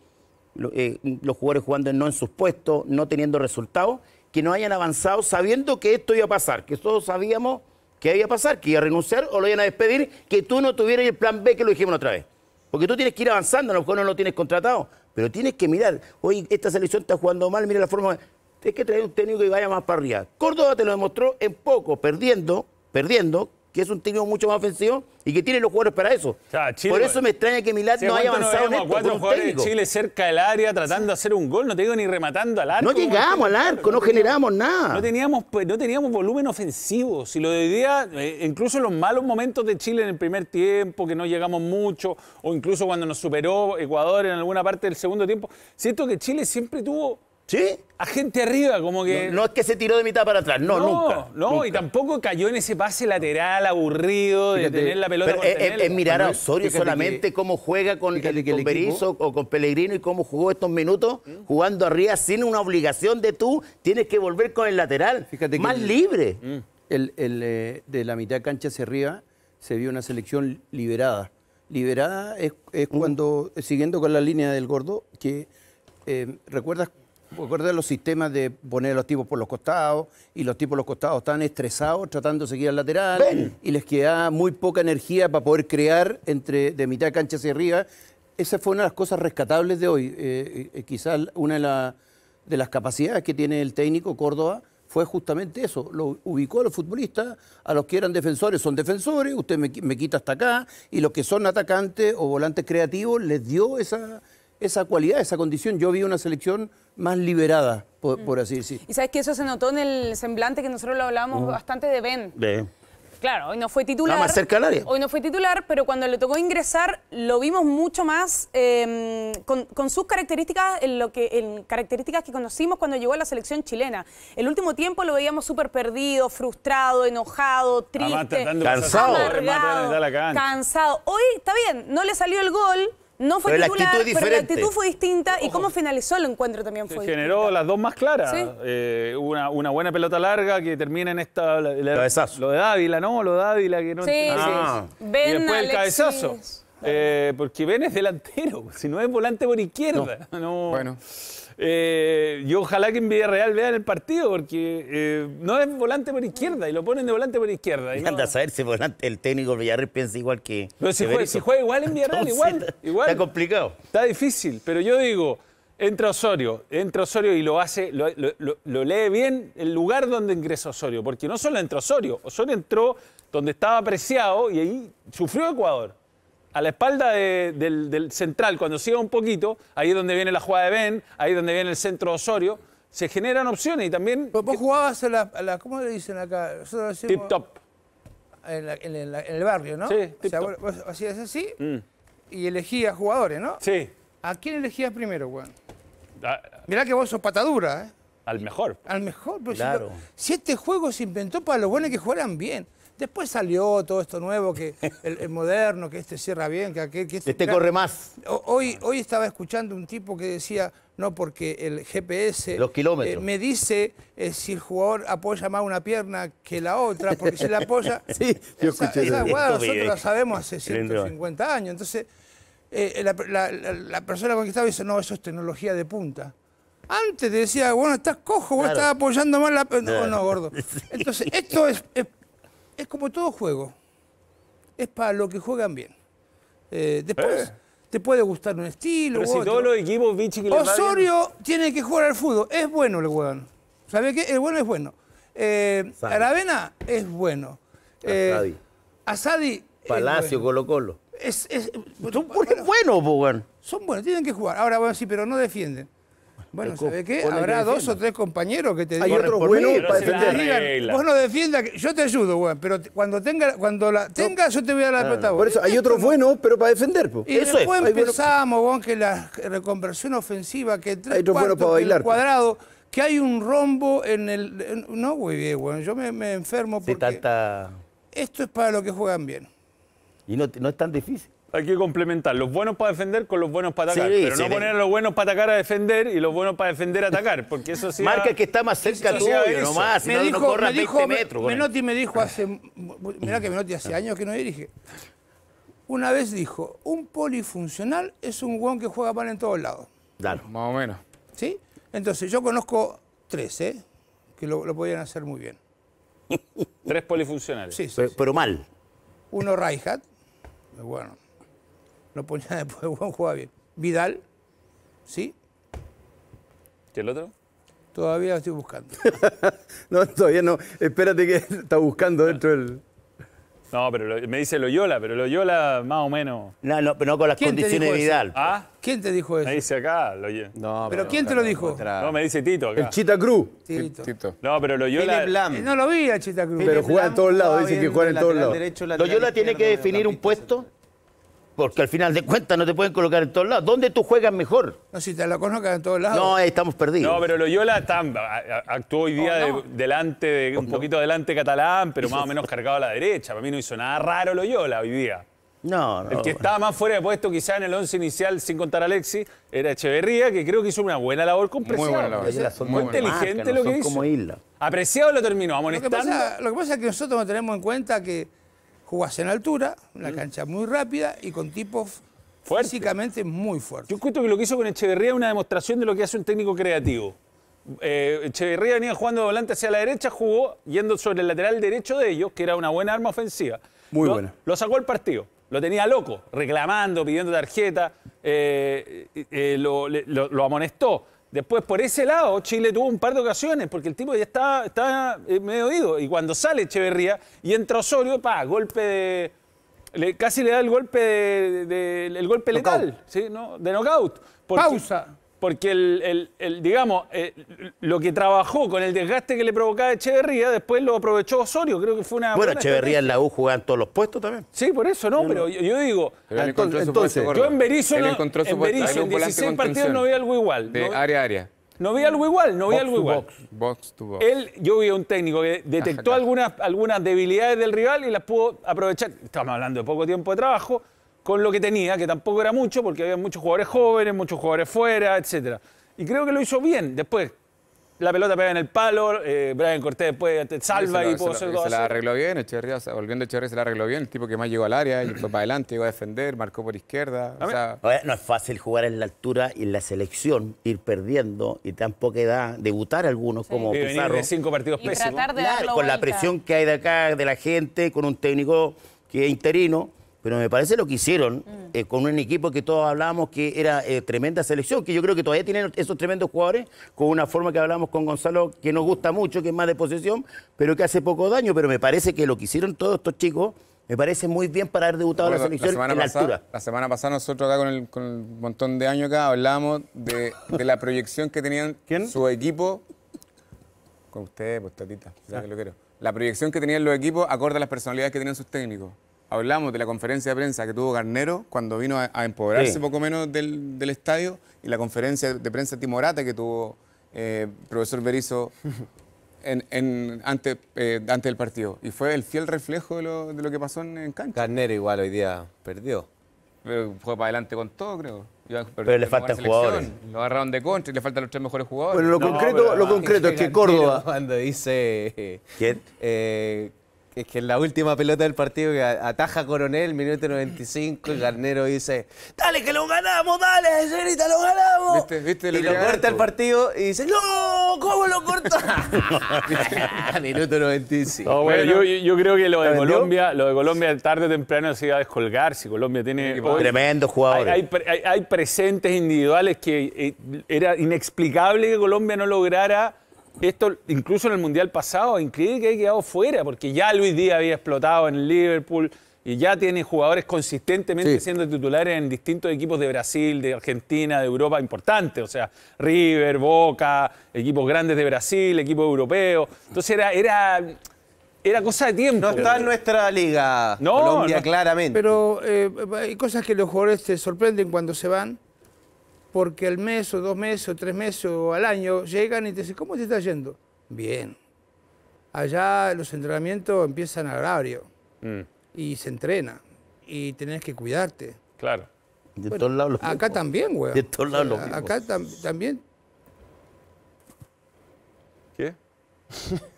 eh, los jugadores jugando no en sus puestos, no teniendo resultados, que no hayan avanzado sabiendo que esto iba a pasar, que todos sabíamos que iba a pasar, que iba a renunciar o lo iban a despedir, que tú no tuvieras el plan B que lo dijimos otra vez. Porque tú tienes que ir avanzando, a lo mejor no lo tienes contratado, pero tienes que mirar, hoy esta selección está jugando mal, mira la forma, tienes que traer un técnico y vaya más para arriba. Córdoba te lo demostró en poco, perdiendo, perdiendo, que es un técnico mucho más ofensivo y que tiene los jugadores para eso. Por eso me extraña que Milán no haya avanzado en esto, cuatro jugadores de Chile cerca del área tratando de hacer un gol, no te digo ni rematando al arco. No llegamos al arco, no, no generamos nada. No teníamos, pues, no teníamos volumen ofensivo. Si lo de día, eh, incluso los malos momentos de Chile en el primer tiempo, que no llegamos mucho, o incluso cuando nos superó Ecuador en alguna parte del segundo tiempo, siento que Chile siempre tuvo ¿Sí? A gente arriba, como que. No, es que se tiró de mitad para atrás, no, nunca. No, y tampoco cayó en ese pase lateral aburrido de tener la pelota. es, mirar a Osorio solamente cómo juega con, el, o con Pellegrino y cómo jugó estos minutos jugando arriba sin una obligación de tú, tienes que volver con el lateral. más libre. Mm. El, eh, de la mitad cancha hacia arriba se vio una selección liberada. Liberada es, mm. cuando, siguiendo con la línea del gordo, que eh, recuerdas Recuerda los sistemas de poner a los tipos por los costados y los tipos por los costados están estresados tratando de seguir al lateral y les queda muy poca energía para poder crear entre de mitad de cancha hacia arriba. Esa fue una de las cosas rescatables de hoy. Eh, eh, eh, quizás una de, las capacidades que tiene el técnico Córdoba fue justamente eso. Lo ubicó a los futbolistas, a los que eran defensores son defensores, usted me, me, quita hasta acá, y los que son atacantes o volantes creativos les dio esa, esa cualidad, esa condición. Yo vi una selección más liberada, por, mm. así decirlo. Y sabes que eso se notó en el semblante que nosotros lo hablábamos bastante de Ben. Ben. Claro, hoy no fue titular. Más cerca Hoy no fue titular, pero cuando le tocó ingresar lo vimos mucho más em, con, sus características, en lo que, en características que conocimos cuando llegó a la selección chilena. El último tiempo lo veíamos súper perdido, frustrado, enojado, triste, cansado, cansado. Hoy está bien, no le salió el gol, no fue titular, pero la actitud fue distinta y cómo finalizó el encuentro también fue generó las dos más claras. Eh, una, buena pelota larga que termina en esta... La, lo de Dávila, ¿no? Lo de Dávila que no... Sí, ah. y después el cabezazo. Eh, porque Ben es delantero, si no es volante por izquierda. Bueno. Eh, yo y ojalá que en Villarreal vean el partido, porque eh, no es volante por izquierda y lo ponen de volante por izquierda. Y anda a saber si el técnico Villarreal piensa igual que. si juega, igual en Villarreal, igual, Está complicado. Está difícil, pero yo digo. Entra Osorio, entra Osorio y lo hace, lo, lee bien el lugar donde ingresó Osorio, porque no solo entró Osorio, Osorio entró donde estaba apreciado y ahí sufrió Ecuador a la espalda del, central, cuando siga un poquito, ahí es donde viene la jugada de Ben, ahí es donde viene el centro de Osorio, se generan opciones y también... vos jugabas a la, ¿Cómo le dicen acá? tip top. En, el barrio, ¿no? Sí, o hacías así mm. y elegías jugadores, ¿no? Sí. ¿A quién elegías primero, Juan? Mirá que vos sos patadura, ¿eh? Al mejor. Al mejor, pero claro. si, este juego se inventó para los buenos que jugaran bien. Después salió todo esto nuevo, que el, moderno, que este cierra bien, que aquel... Que este, este corre más. Hoy, hoy estaba escuchando un tipo que decía, no, porque el GPS... Eh, me dice eh, si el jugador apoya más una pierna que la otra, porque si la apoya... sí, yo escuché esa, nosotros sabemos hace 150 años. Entonces, eh, la, persona con la, que estaba dice, no, eso es tecnología de punta. Antes te decía, bueno, estás cojo, vos estás apoyando más la... No, no, gordo. Entonces, esto es es como todo juego. Es para lo que juegan bien. Eh, después eh. te puede gustar un estilo. Osorio tiene que jugar al fútbol. Es bueno el huevón. ¿Sabe qué? El bueno es bueno. Eh, Aravena es bueno. Asadi. Asadi. Palacio, Colo Colo. son, buenos, bueno. Son buenos, tienen que jugar. Ahora, bueno, sí, pero no defienden. Bueno, ¿sabe qué? Habrá dos o tres compañeros que te digan. Hay otros buenos para defender. Vos no defiendas, yo te ayudo, weón, pero cuando tenga, cuando la tengas, yo te voy a dar la plata. Por eso, hay otros buenos, pero para defender, Y eso después empezamos, que la reconversión ofensiva, que tres el cuadrado, que hay un rombo en el... no, güey, yo me, enfermo porque... Esto es para los que juegan bien. Y no es tan difícil hay que complementar los buenos para defender con los buenos para atacar. pero no poner los buenos para atacar a defender y los buenos para defender a atacar, porque eso sí. Marca que está más cerca tuyo, nomás. Me no, dijo, Menotti me dijo hace. Mirá que Menotti hace años que no dirige. Una vez dijo: un polifuncional es un guón que juega mal en todos lados. Claro. Más o menos. ¿Sí? Entonces, yo conozco tres, ¿eh? Que lo, podían hacer muy bien. tres polifuncionales. Sí, pero, sí. pero mal. Uno Raihat, bueno, no ponía después, Juan juega bien. Vidal, ¿sí? ¿Y el otro? Todavía lo estoy buscando. no, todavía no. Espérate que está buscando dentro del... No, pero me dice Loyola, pero Loyola más o menos. No, no, pero no con las condiciones de Vidal. ¿Ah? ¿Quién te dijo eso? Me dice acá, Loyola. No, pero, ¿quién te lo dijo? No, me dice Tito acá. El Chita Cruz. Tito. No, pero Loyola. Eh, no lo vi a Chita Cruz. Pero juega en todos lados, dice que juega en todos lados. Loyola tiene que definir un puesto. Porque al final de cuentas no te pueden colocar en todos lados. ¿Dónde tú juegas mejor? No, si te la conozcas en todos lados. No, ahí estamos perdidos. No, pero Loyola actuó hoy día oh, delante, un oh, poquito delante Catalán, pero más o menos cargado a la derecha. Para mí no hizo nada raro Loyola hoy día. No, no. El que estaba más fuera de puesto quizá en el 11 inicial, sin contar a Alexi, era Echeverría, que creo que hizo una buena labor con Muy buena labor. inteligente lo que hizo. Como isla. Apreciado lo terminó, amonestando. Lo lo que pasa es que nosotros no tenemos en cuenta que jugás en altura, una mm. cancha muy rápida y con tipos físicamente muy fuertes. Yo cuento que lo que hizo con Echeverría es una demostración de lo que hace un técnico creativo. Eh, Echeverría venía jugando de volante hacia la derecha, jugó yendo sobre el lateral derecho de ellos, que era una buena arma ofensiva. Muy buena. Lo sacó al partido. Lo tenía loco, reclamando, pidiendo tarjeta, eh, eh, lo amonestó. Después, por ese lado, Chile tuvo un par de ocasiones, porque el tipo ya estaba, está eh, medio ido. Y cuando sale Echeverría y entra Osorio, pa, golpe de. casi le da el golpe de, el golpe letal, ¿sí? ¿No? de knockout. Pausa porque el, digamos, eh, lo que trabajó con el desgaste que le provocaba Echeverría, después lo aprovechó Osorio, creo que fue una... Bueno, Echeverría en la U jugaba en todos los puestos también. Sí, por eso, ¿no? pero Yo, digo, entonces, yo en Berizzo, en en 16 partidos no vi algo igual. De área a área. No vi algo igual, no vi algo igual. Box, to box. Él, yo vi a un técnico que detectó algunas, algunas debilidades del rival y las pudo aprovechar. Estamos hablando de poco tiempo de trabajo, con lo que tenía, que tampoco era mucho, porque había muchos jugadores jóvenes, muchos jugadores fuera, etc. Y creo que lo hizo bien. Después, la pelota pega en el palo, eh, Brian Cortés después te salva y, y pudo hacer Se la arregló bien, Echeverría, volviendo a Echeverría se la arregló bien, el tipo que más llegó al área, y fue para adelante, iba a defender, marcó por izquierda. No es fácil jugar en la altura y en la selección, ir perdiendo y tampoco da debutar algunos como Pizarro. cinco partidos con la presión que hay de acá, de la gente, con un técnico que es interino pero me parece lo que hicieron mm. eh, con un equipo que todos hablábamos que era eh, tremenda selección, que yo creo que todavía tienen esos tremendos jugadores, con una forma que hablamos con Gonzalo que nos gusta mucho, que es más de posesión, pero que hace poco daño. Pero me parece que lo que hicieron todos estos chicos me parece muy bien para haber debutado la selección la semana pasada nosotros acá con el, con montón de años acá hablábamos de, la proyección que tenían ¿Quién? su equipo con ustedes, pues tatita, ah. La proyección que tenían los equipos acorde a las personalidades que tenían sus técnicos hablamos de la conferencia de prensa que tuvo Garnero cuando vino a, empoderarse poco menos del, estadio y la conferencia de prensa timorata que tuvo eh, profesor Berizo en, antes, del eh, partido. Y fue el fiel reflejo de lo, que pasó en, en, cancha. Garnero igual hoy día perdió. fue para adelante con todo, creo. Pero, le faltan jugadores. Lo agarraron de contra y le faltan los tres mejores jugadores. lo concreto, pero, lo ah, concreto es que Córdoba. Cuando dice. ¿Quién? Eh, es que en la última pelota del partido que ataja Coronel, minuto 95, el Garnero dice, dale que lo ganamos, dale, señorita, lo ganamos. y lo corta el partido y dice, no, ¿cómo lo corta? minuto 95. yo, creo que lo de Colombia, lo de Colombia tarde o temprano se iba a descolgar, si Colombia tiene... tremendo jugador. Hay, presentes individuales que eh, era inexplicable que Colombia no lograra esto incluso en el Mundial pasado, increíble que haya quedado fuera, porque ya Luis Díaz había explotado en Liverpool y ya tiene jugadores consistentemente siendo titulares en distintos equipos de Brasil, de Argentina, de Europa, importantes, o sea, River, Boca, equipos grandes de Brasil, equipos europeos. Entonces era, era, era cosa de tiempo. No está en nuestra liga Colombia, claramente. Pero eh, hay cosas que los jugadores se sorprenden cuando se van porque al mes o dos meses o tres meses o al año llegan y te dicen, ¿cómo te está yendo? Bien. Allá los entrenamientos empiezan a horario mm. y se entrena y tenés que cuidarte. Claro. De todos lados Acá también, güey. De todos lados Acá también. ¿Qué?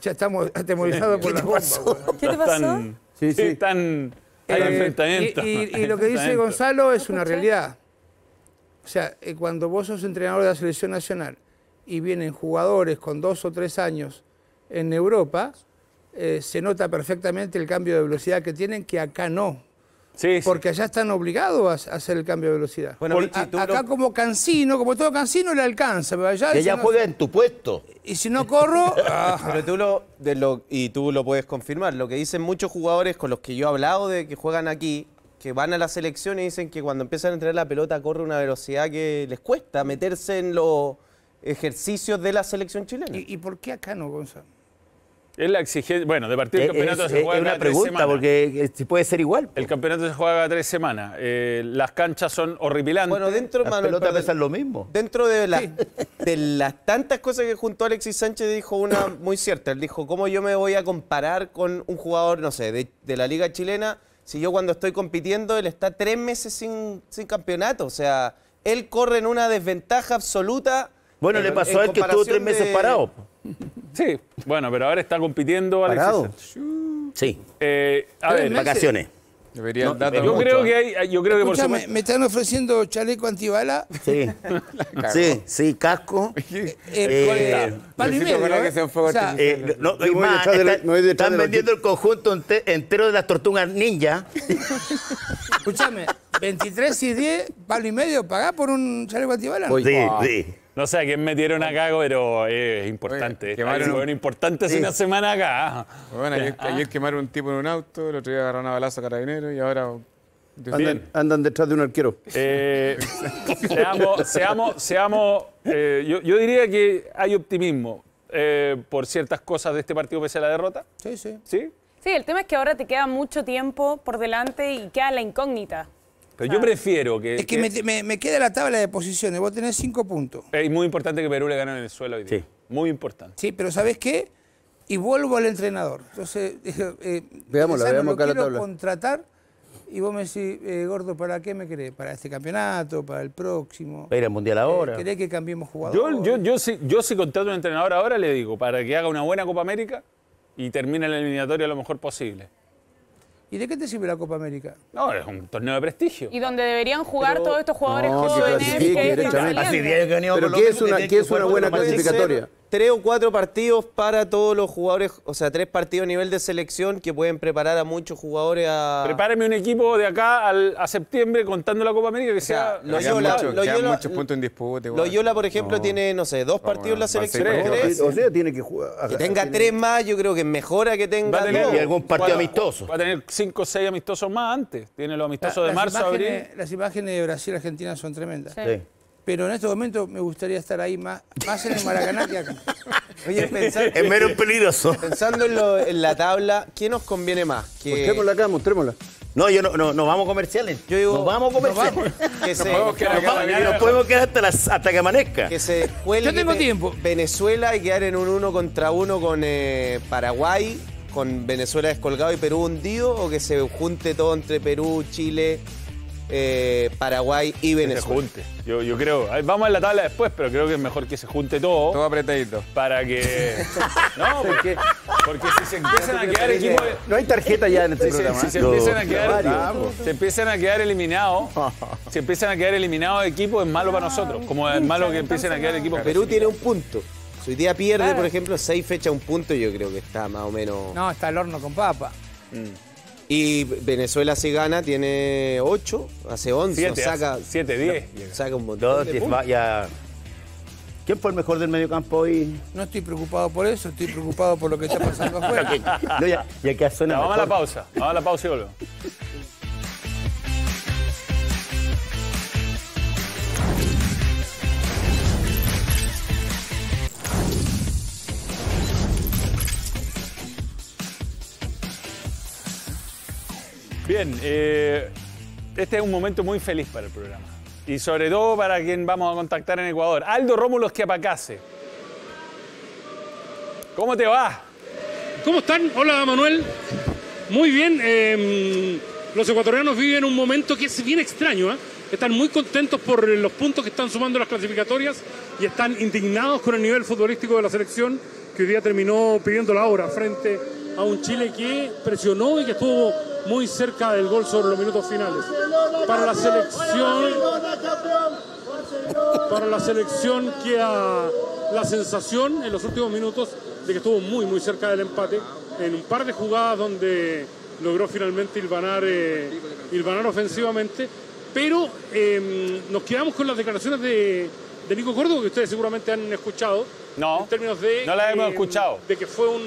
Ya estamos atemorizados por la bomba. ¿Qué te pasó? Sí, sí. Eh, y, lo que dice Gonzalo es una realidad. O sea, eh, cuando vos sos entrenador de la selección nacional y vienen jugadores con dos o tres años en Europa, eh, se nota perfectamente el cambio de velocidad que tienen, que acá no. porque allá están obligados a hacer el cambio de velocidad. acá como cansino, como todo cansino le alcanza, pero allá... Que ya juega en tu puesto. Y si no corro... Ah. Ah. pero tú lo, y tú lo puedes confirmar, lo que dicen muchos jugadores con los que yo he hablado de que juegan aquí, que van a la selección y dicen que cuando empiezan a entrar la pelota corre una velocidad que les cuesta meterse en los ejercicios de la selección chilena. ¿Y, por qué acá no, Gonzalo? Es la exigencia. Bueno, de partir del eh, campeonato se juega. Es una pregunta, tres porque eh, puede ser igual. El campeonato se juega cada tres semanas. Eh, las canchas son horripilantes. Bueno, dentro, las Manuel, pelotas lo mismo. Dentro de, de las tantas cosas que juntó Alexis Sánchez, dijo una muy cierta. Él dijo: ¿Cómo yo me voy a comparar con un jugador, no sé, de la Liga Chilena? Si yo cuando estoy compitiendo, él está tres meses sin, campeonato. O sea, él corre en una desventaja absoluta. Bueno, le pasó a él que estuvo tres meses parado. Sí, bueno, pero ahora está compitiendo Alexis. Parado. Sí. Eh, a ver, vacaciones yo, creo que hay, yo creo que por me están ofreciendo chaleco antibala. Sí. sí, sí, casco. eh, eh y medio. están vendiendo el conjunto entero de las tortugas ninja. Escúchame, 23 y 10, palo y medio, pagar por un chaleco antibala. Sí, sí. No sé a quién metieron acá, pero eh, es importante. quemaron importante hace una semana acá. Bueno, ayer, quemaron un tipo en un auto, el otro día agarraron a balazo a carabinero y ahora... Andan, detrás de un arquero. Eh, seamos, seamos, seamos eh, yo, diría que hay optimismo. por ciertas cosas de este partido pese a la derrota? sí. ¿Sí? Sí, el tema es que ahora te queda mucho tiempo por delante y queda la incógnita. Pero yo prefiero que... Es que, Me, me, queda la tabla de posiciones, vos tenés cinco puntos. Es muy importante que Perú le gane el suelo hoy Sí. Muy importante. Sí, pero ¿sabés qué? Y vuelvo al entrenador. Entonces, eh, veamos acá la contratar y vos me decís, eh, gordo, ¿para qué me querés? ¿Para este campeonato? ¿Para el próximo? ¿Para ir al mundial ahora? Eh, ¿Querés que cambiemos jugadores? Yo, yo, yo, si, yo contrato a un entrenador ahora le digo, para que haga una buena Copa América y termine la eliminatoria lo mejor posible. ¿Y de qué te sirve la Copa América? No, es un torneo de prestigio. Y donde deberían jugar todos estos jugadores jóvenes. Que, que, que, que Así, que Pero ¿qué es una, ¿qué es una buena clasificatoria? tres o cuatro partidos para todos los jugadores, o sea, tres partidos a nivel de selección que pueden preparar a muchos jugadores a... prepárame un equipo de acá a septiembre contando la Copa América que sea... Loyola, por ejemplo, tiene, no sé, dos partidos en la selección. O sea, tiene que jugar... Que tenga tres más, yo creo que mejora que tenga... Va a tener, y algún partido amistoso. Va a tener cinco o seis amistosos más antes. Tiene los amistosos de marzo, abril. Las imágenes de Brasil-Argentina son tremendas. Sí pero en estos momentos me gustaría estar ahí más, más en el Maracaná que acá. Oye, pensar, es mero eh, peligroso. Pensando en, la tabla, ¿quién nos conviene más? Que... Mostrémosla acá, mostrémosla. No, yo no, no, no vamos comerciales. Yo digo, nos vamos comerciales. Que podemos quedar, hasta, las, hasta que amanezca. Que se tengo tiempo. Venezuela y quedar en un uno contra uno con eh, Paraguay, con Venezuela descolgado y Perú hundido, o que se junte todo entre Perú, Chile, eh, Paraguay y Venezuela. se junte. Yo, creo, vamos a la tabla después, pero creo que es mejor que se junte todo. Todo apretadito. Para que. no, porque, porque si se empiezan a quedar equipos. No hay tarjeta ya en este programa. Si ¿eh? se, empiezan a quedar, se empiezan a quedar eliminados, de empiezan a quedar eliminados equipos, es malo para nosotros. Ah, como es malo que empiecen a quedar equipos. Perú tiene un punto. Si hoy día pierde, por ejemplo, seis fechas, un punto, yo creo que está más o menos. No, está el horno con papa. Mm. Y Venezuela si gana tiene 8, hace 11, saca... 7, 10. Saca un montón de ¿Quién fue el mejor del medio campo hoy? No estoy preocupado por eso, estoy preocupado por lo que está pasando afuera. ya, suena vamos a la pausa, vamos a la pausa y volvemos. Bien, eh, este es un momento muy feliz para el programa. Y sobre todo para quien vamos a contactar en Ecuador. Aldo Rómulo Esquiapacase. ¿Cómo te va? ¿Cómo están? Hola Manuel. Muy bien. Em, los ecuatorianos viven un momento que es bien extraño. ¿eh? Están muy contentos por los puntos que están sumando las clasificatorias y están indignados con el nivel futbolístico de la selección que hoy día terminó pidiendo la hora frente a un Chile que presionó y que estuvo muy cerca del gol sobre los minutos finales. Para la selección, para la selección queda la sensación en los últimos minutos de que estuvo muy muy cerca del empate en un par de jugadas donde logró finalmente ilvanar eh, ofensivamente. Pero em, nos quedamos con las declaraciones de, Nico Córdoba, que ustedes seguramente han escuchado. No, en términos de, no la hemos em, escuchado. De que fue un,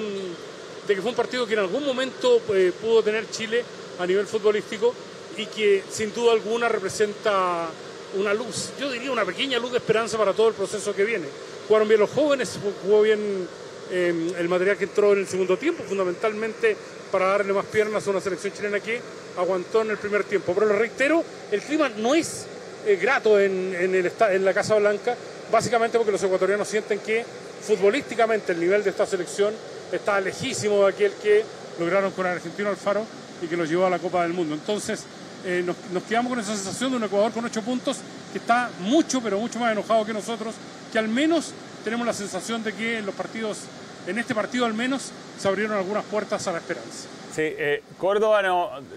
de que fue un partido que en algún momento eh, pudo tener Chile a nivel futbolístico y que sin duda alguna representa una luz, yo diría una pequeña luz de esperanza para todo el proceso que viene. Jugaron bien los jóvenes, jugó bien em, el material que entró en el segundo tiempo, fundamentalmente para darle más piernas a una selección chilena que aguantó en el primer tiempo. Pero lo reitero, el clima no es eh, grato en, en la Casa Blanca, básicamente porque los ecuatorianos sienten que futbolísticamente el nivel de esta selección Está lejísimo de aquel que lograron con el Argentino Alfaro y que lo llevó a la Copa del Mundo. Entonces, eh, nos, quedamos con esa sensación de un Ecuador con ocho puntos que está mucho, pero mucho más enojado que nosotros, que al menos tenemos la sensación de que en los partidos, en este partido al menos, se abrieron algunas puertas a la esperanza. Sí, eh, Córdoba,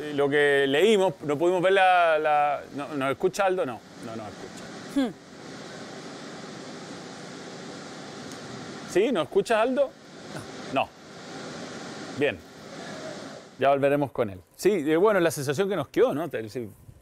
eh, lo que leímos, no pudimos ver la... no, ¿Nos escucha Aldo? No, no nos escucha. Hmm. ¿Sí? ¿Nos escuchas, Aldo? Bien. Ya volveremos con él. Sí, eh, bueno, la sensación que nos quedó, ¿no?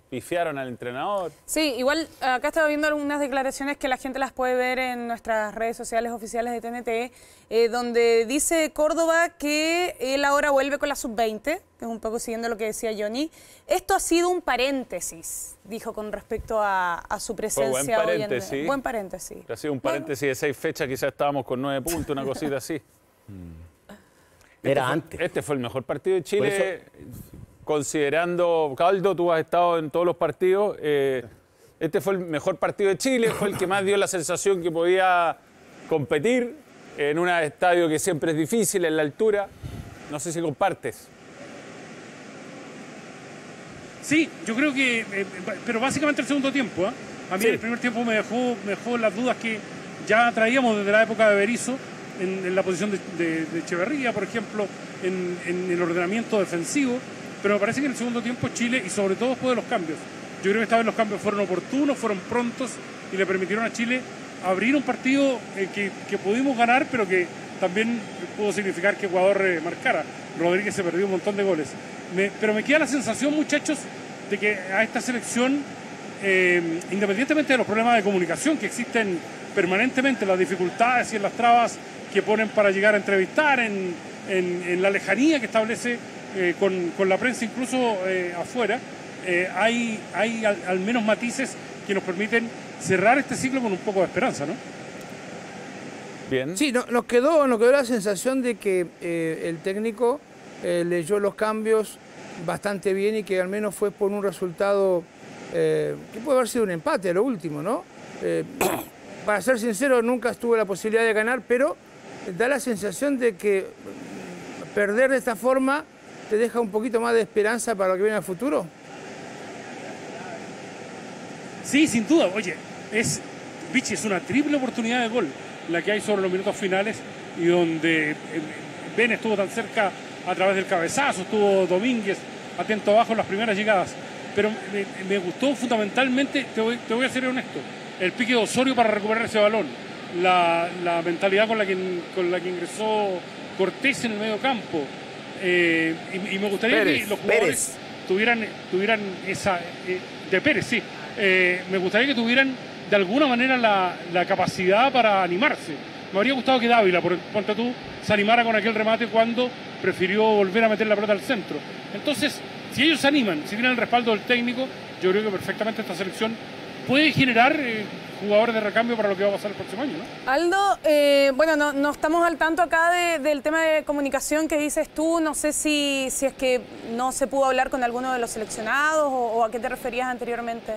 pifiaron al entrenador. Sí, igual acá estaba viendo algunas declaraciones que la gente las puede ver en nuestras redes sociales oficiales de TNT, eh, donde dice Córdoba que él ahora vuelve con la sub-20, que es un poco siguiendo lo que decía Johnny. Esto ha sido un paréntesis, dijo con respecto a, su presencia. buen paréntesis. Hoy Buen paréntesis. Ha sido un paréntesis de seis fechas, quizás estábamos con nueve puntos, una cosita así. Mm. Este, este fue, el mejor partido de Chile, considerando, Caldo, tú has estado en todos los partidos, eh, este fue el mejor partido de Chile, fue el que más dio la sensación que podía competir en un estadio que siempre es difícil, en la altura. No sé si compartes. Sí, yo creo que, eh, eh, pero básicamente el segundo tiempo. ¿ah? A mí el primer tiempo me dejó, me las dudas que ya traíamos desde la época de Berizzo en, la posición de, Echeverría, por ejemplo, en, el ordenamiento defensivo, pero me parece que en el segundo tiempo Chile, y sobre todo después de los cambios, yo creo que esta vez los cambios fueron oportunos, fueron prontos y le permitieron a Chile abrir un partido eh, que, pudimos ganar, pero que también pudo significar que Ecuador eh, marcara. Rodríguez se perdió un montón de goles. pero me queda la sensación, muchachos, de que a esta selección, eh, independientemente de los problemas de comunicación que existen permanentemente, las dificultades y las trabas que ponen para llegar a entrevistar, en, en, la lejanía que establece eh, con, con, la prensa incluso eh, afuera, eh, hay, hay al, menos matices que nos permiten cerrar este ciclo con un poco de esperanza, ¿no? Bien. Sí, no, nos, quedó, nos quedó la sensación de que el técnico leyó los cambios bastante bien y que al menos fue por un resultado que puede haber sido un empate a lo último, ¿no? para ser sincero, nunca tuve la posibilidad de ganar, pero da la sensación de que perder de esta forma te deja un poquito más de esperanza para lo que viene al futuro. Sí, sin duda. Oye, es, es una triple oportunidad de gol la que hay sobre los minutos finales y donde eh, Ben estuvo tan cerca a través del cabezazo, estuvo Domínguez atento abajo en las primeras llegadas. Pero me, gustó fundamentalmente, te voy a ser honesto, el pique de Osorio para recuperar ese balón la, la mentalidad con la, que, con la que ingresó Cortés en el medio campo. Eh, y, me gustaría que los jugadores tuvieran, tuvieran esa. Eh, de Pérez, sí. Eh, me gustaría que tuvieran de alguna manera la, la, capacidad para animarse. Me habría gustado que Dávila, por ponte tú, se animara con aquel remate cuando prefirió volver a meter la pelota al centro. Entonces, si ellos se animan, si tienen el respaldo del técnico, yo creo que perfectamente esta selección puede generar jugadores de recambio para lo que va a pasar el próximo año. ¿no? Aldo, eh, bueno, no, estamos al tanto acá del tema de comunicación que dices tú, no sé si, si es que no se pudo hablar con alguno de los seleccionados o, a qué te referías anteriormente.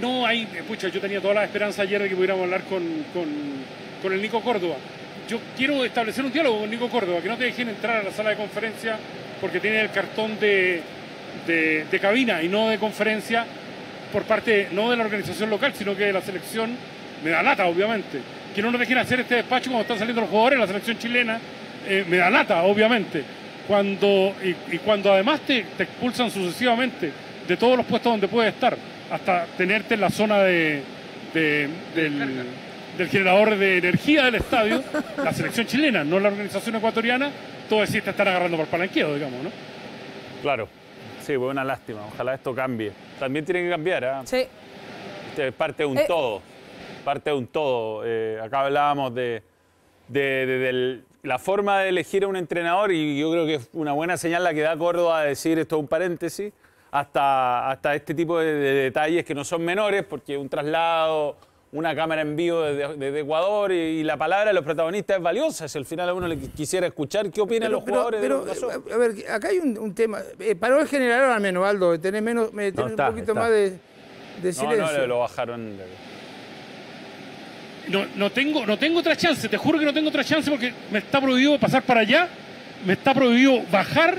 No, hay, eh, pucha, yo tenía toda la esperanza ayer de que pudiéramos hablar con, con el Nico Córdoba. Yo quiero establecer un diálogo con Nico Córdoba, que no te dejen entrar a la sala de conferencia porque tiene el cartón de, de, cabina y no de conferencia por parte no de la organización local, sino que de la selección, me da lata, obviamente. Que no nos dejen hacer este despacho cuando están saliendo los jugadores de la selección chilena, eh, me da lata, obviamente. Cuando, y, cuando además te, expulsan sucesivamente de todos los puestos donde puedes estar, hasta tenerte en la zona de, del, generador de energía del estadio, la selección chilena, no la organización ecuatoriana, todo sí te están agarrando por palanqueo, digamos, ¿no? Claro. Sí, fue pues una lástima. Ojalá esto cambie. También tiene que cambiar, ¿ah? Sí. Este es parte de un eh. todo. Parte de un todo. Eh, acá hablábamos de, de, la forma de elegir a un entrenador y yo creo que es una buena señal la que da Córdoba a decir esto es un paréntesis, hasta, hasta este tipo de, detalles que no son menores, porque un traslado una cámara en vivo desde, Ecuador y, la palabra de los protagonistas es valiosa. Si al final a uno le quisiera escuchar, ¿qué opinan los jugadores eh, A ver, acá hay un, tema. ¿Para eh, paró el generador al menos, Aldo. Tenés, menos, un poquito más de, silencio. No, no, lo bajaron. No, tengo, no tengo otra chance, te juro que no tengo otra chance porque me está prohibido pasar para allá, me está prohibido bajar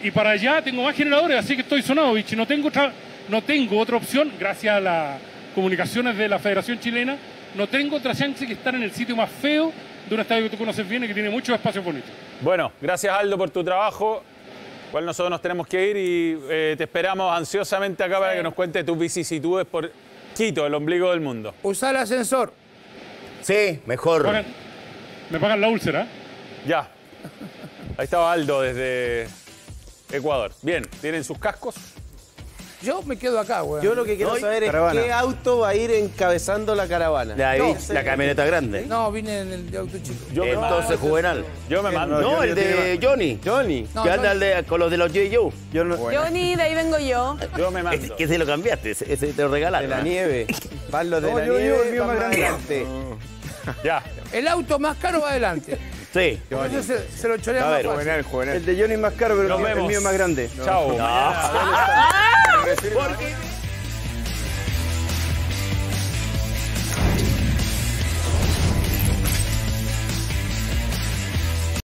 y para allá tengo más generadores, así que estoy sonado, bicho. No tengo otra, no tengo otra opción, gracias a la, comunicaciones de la Federación Chilena, no tengo otra chance que estar en el sitio más feo de un estadio que tú conoces bien y que tiene muchos espacios bonitos. Bueno, gracias Aldo por tu trabajo. Igual nosotros nos tenemos que ir y eh, te esperamos ansiosamente acá para que nos cuentes tus vicisitudes por Quito, el ombligo del mundo. Usa el ascensor. Sí, mejor. Me me pagan la úlcera. ¿eh? Ya. Ahí estaba Aldo desde Ecuador. Bien, tienen sus cascos. Yo me quedo acá, güey. Yo lo que quiero saber es qué auto va a ir encabezando la caravana. La, ahí, la camioneta grande. No, vine en el de auto chico. Entonces, Juvenal. Yo me mando. No, el de Johnny. Johnny. qué que anda con los de los J.U. Yo Johnny, de ahí vengo yo. Yo me mando. ¿Qué se lo cambiaste, ese, te lo regalaron. De la nieve. Van los de la nieve. el más grande. Ya. El auto más caro va adelante. Sí. Se, se lo chorea A más juvenil, fácil. El de Johnny es más caro, pero Nos el mío más grande. Chao. No. Porque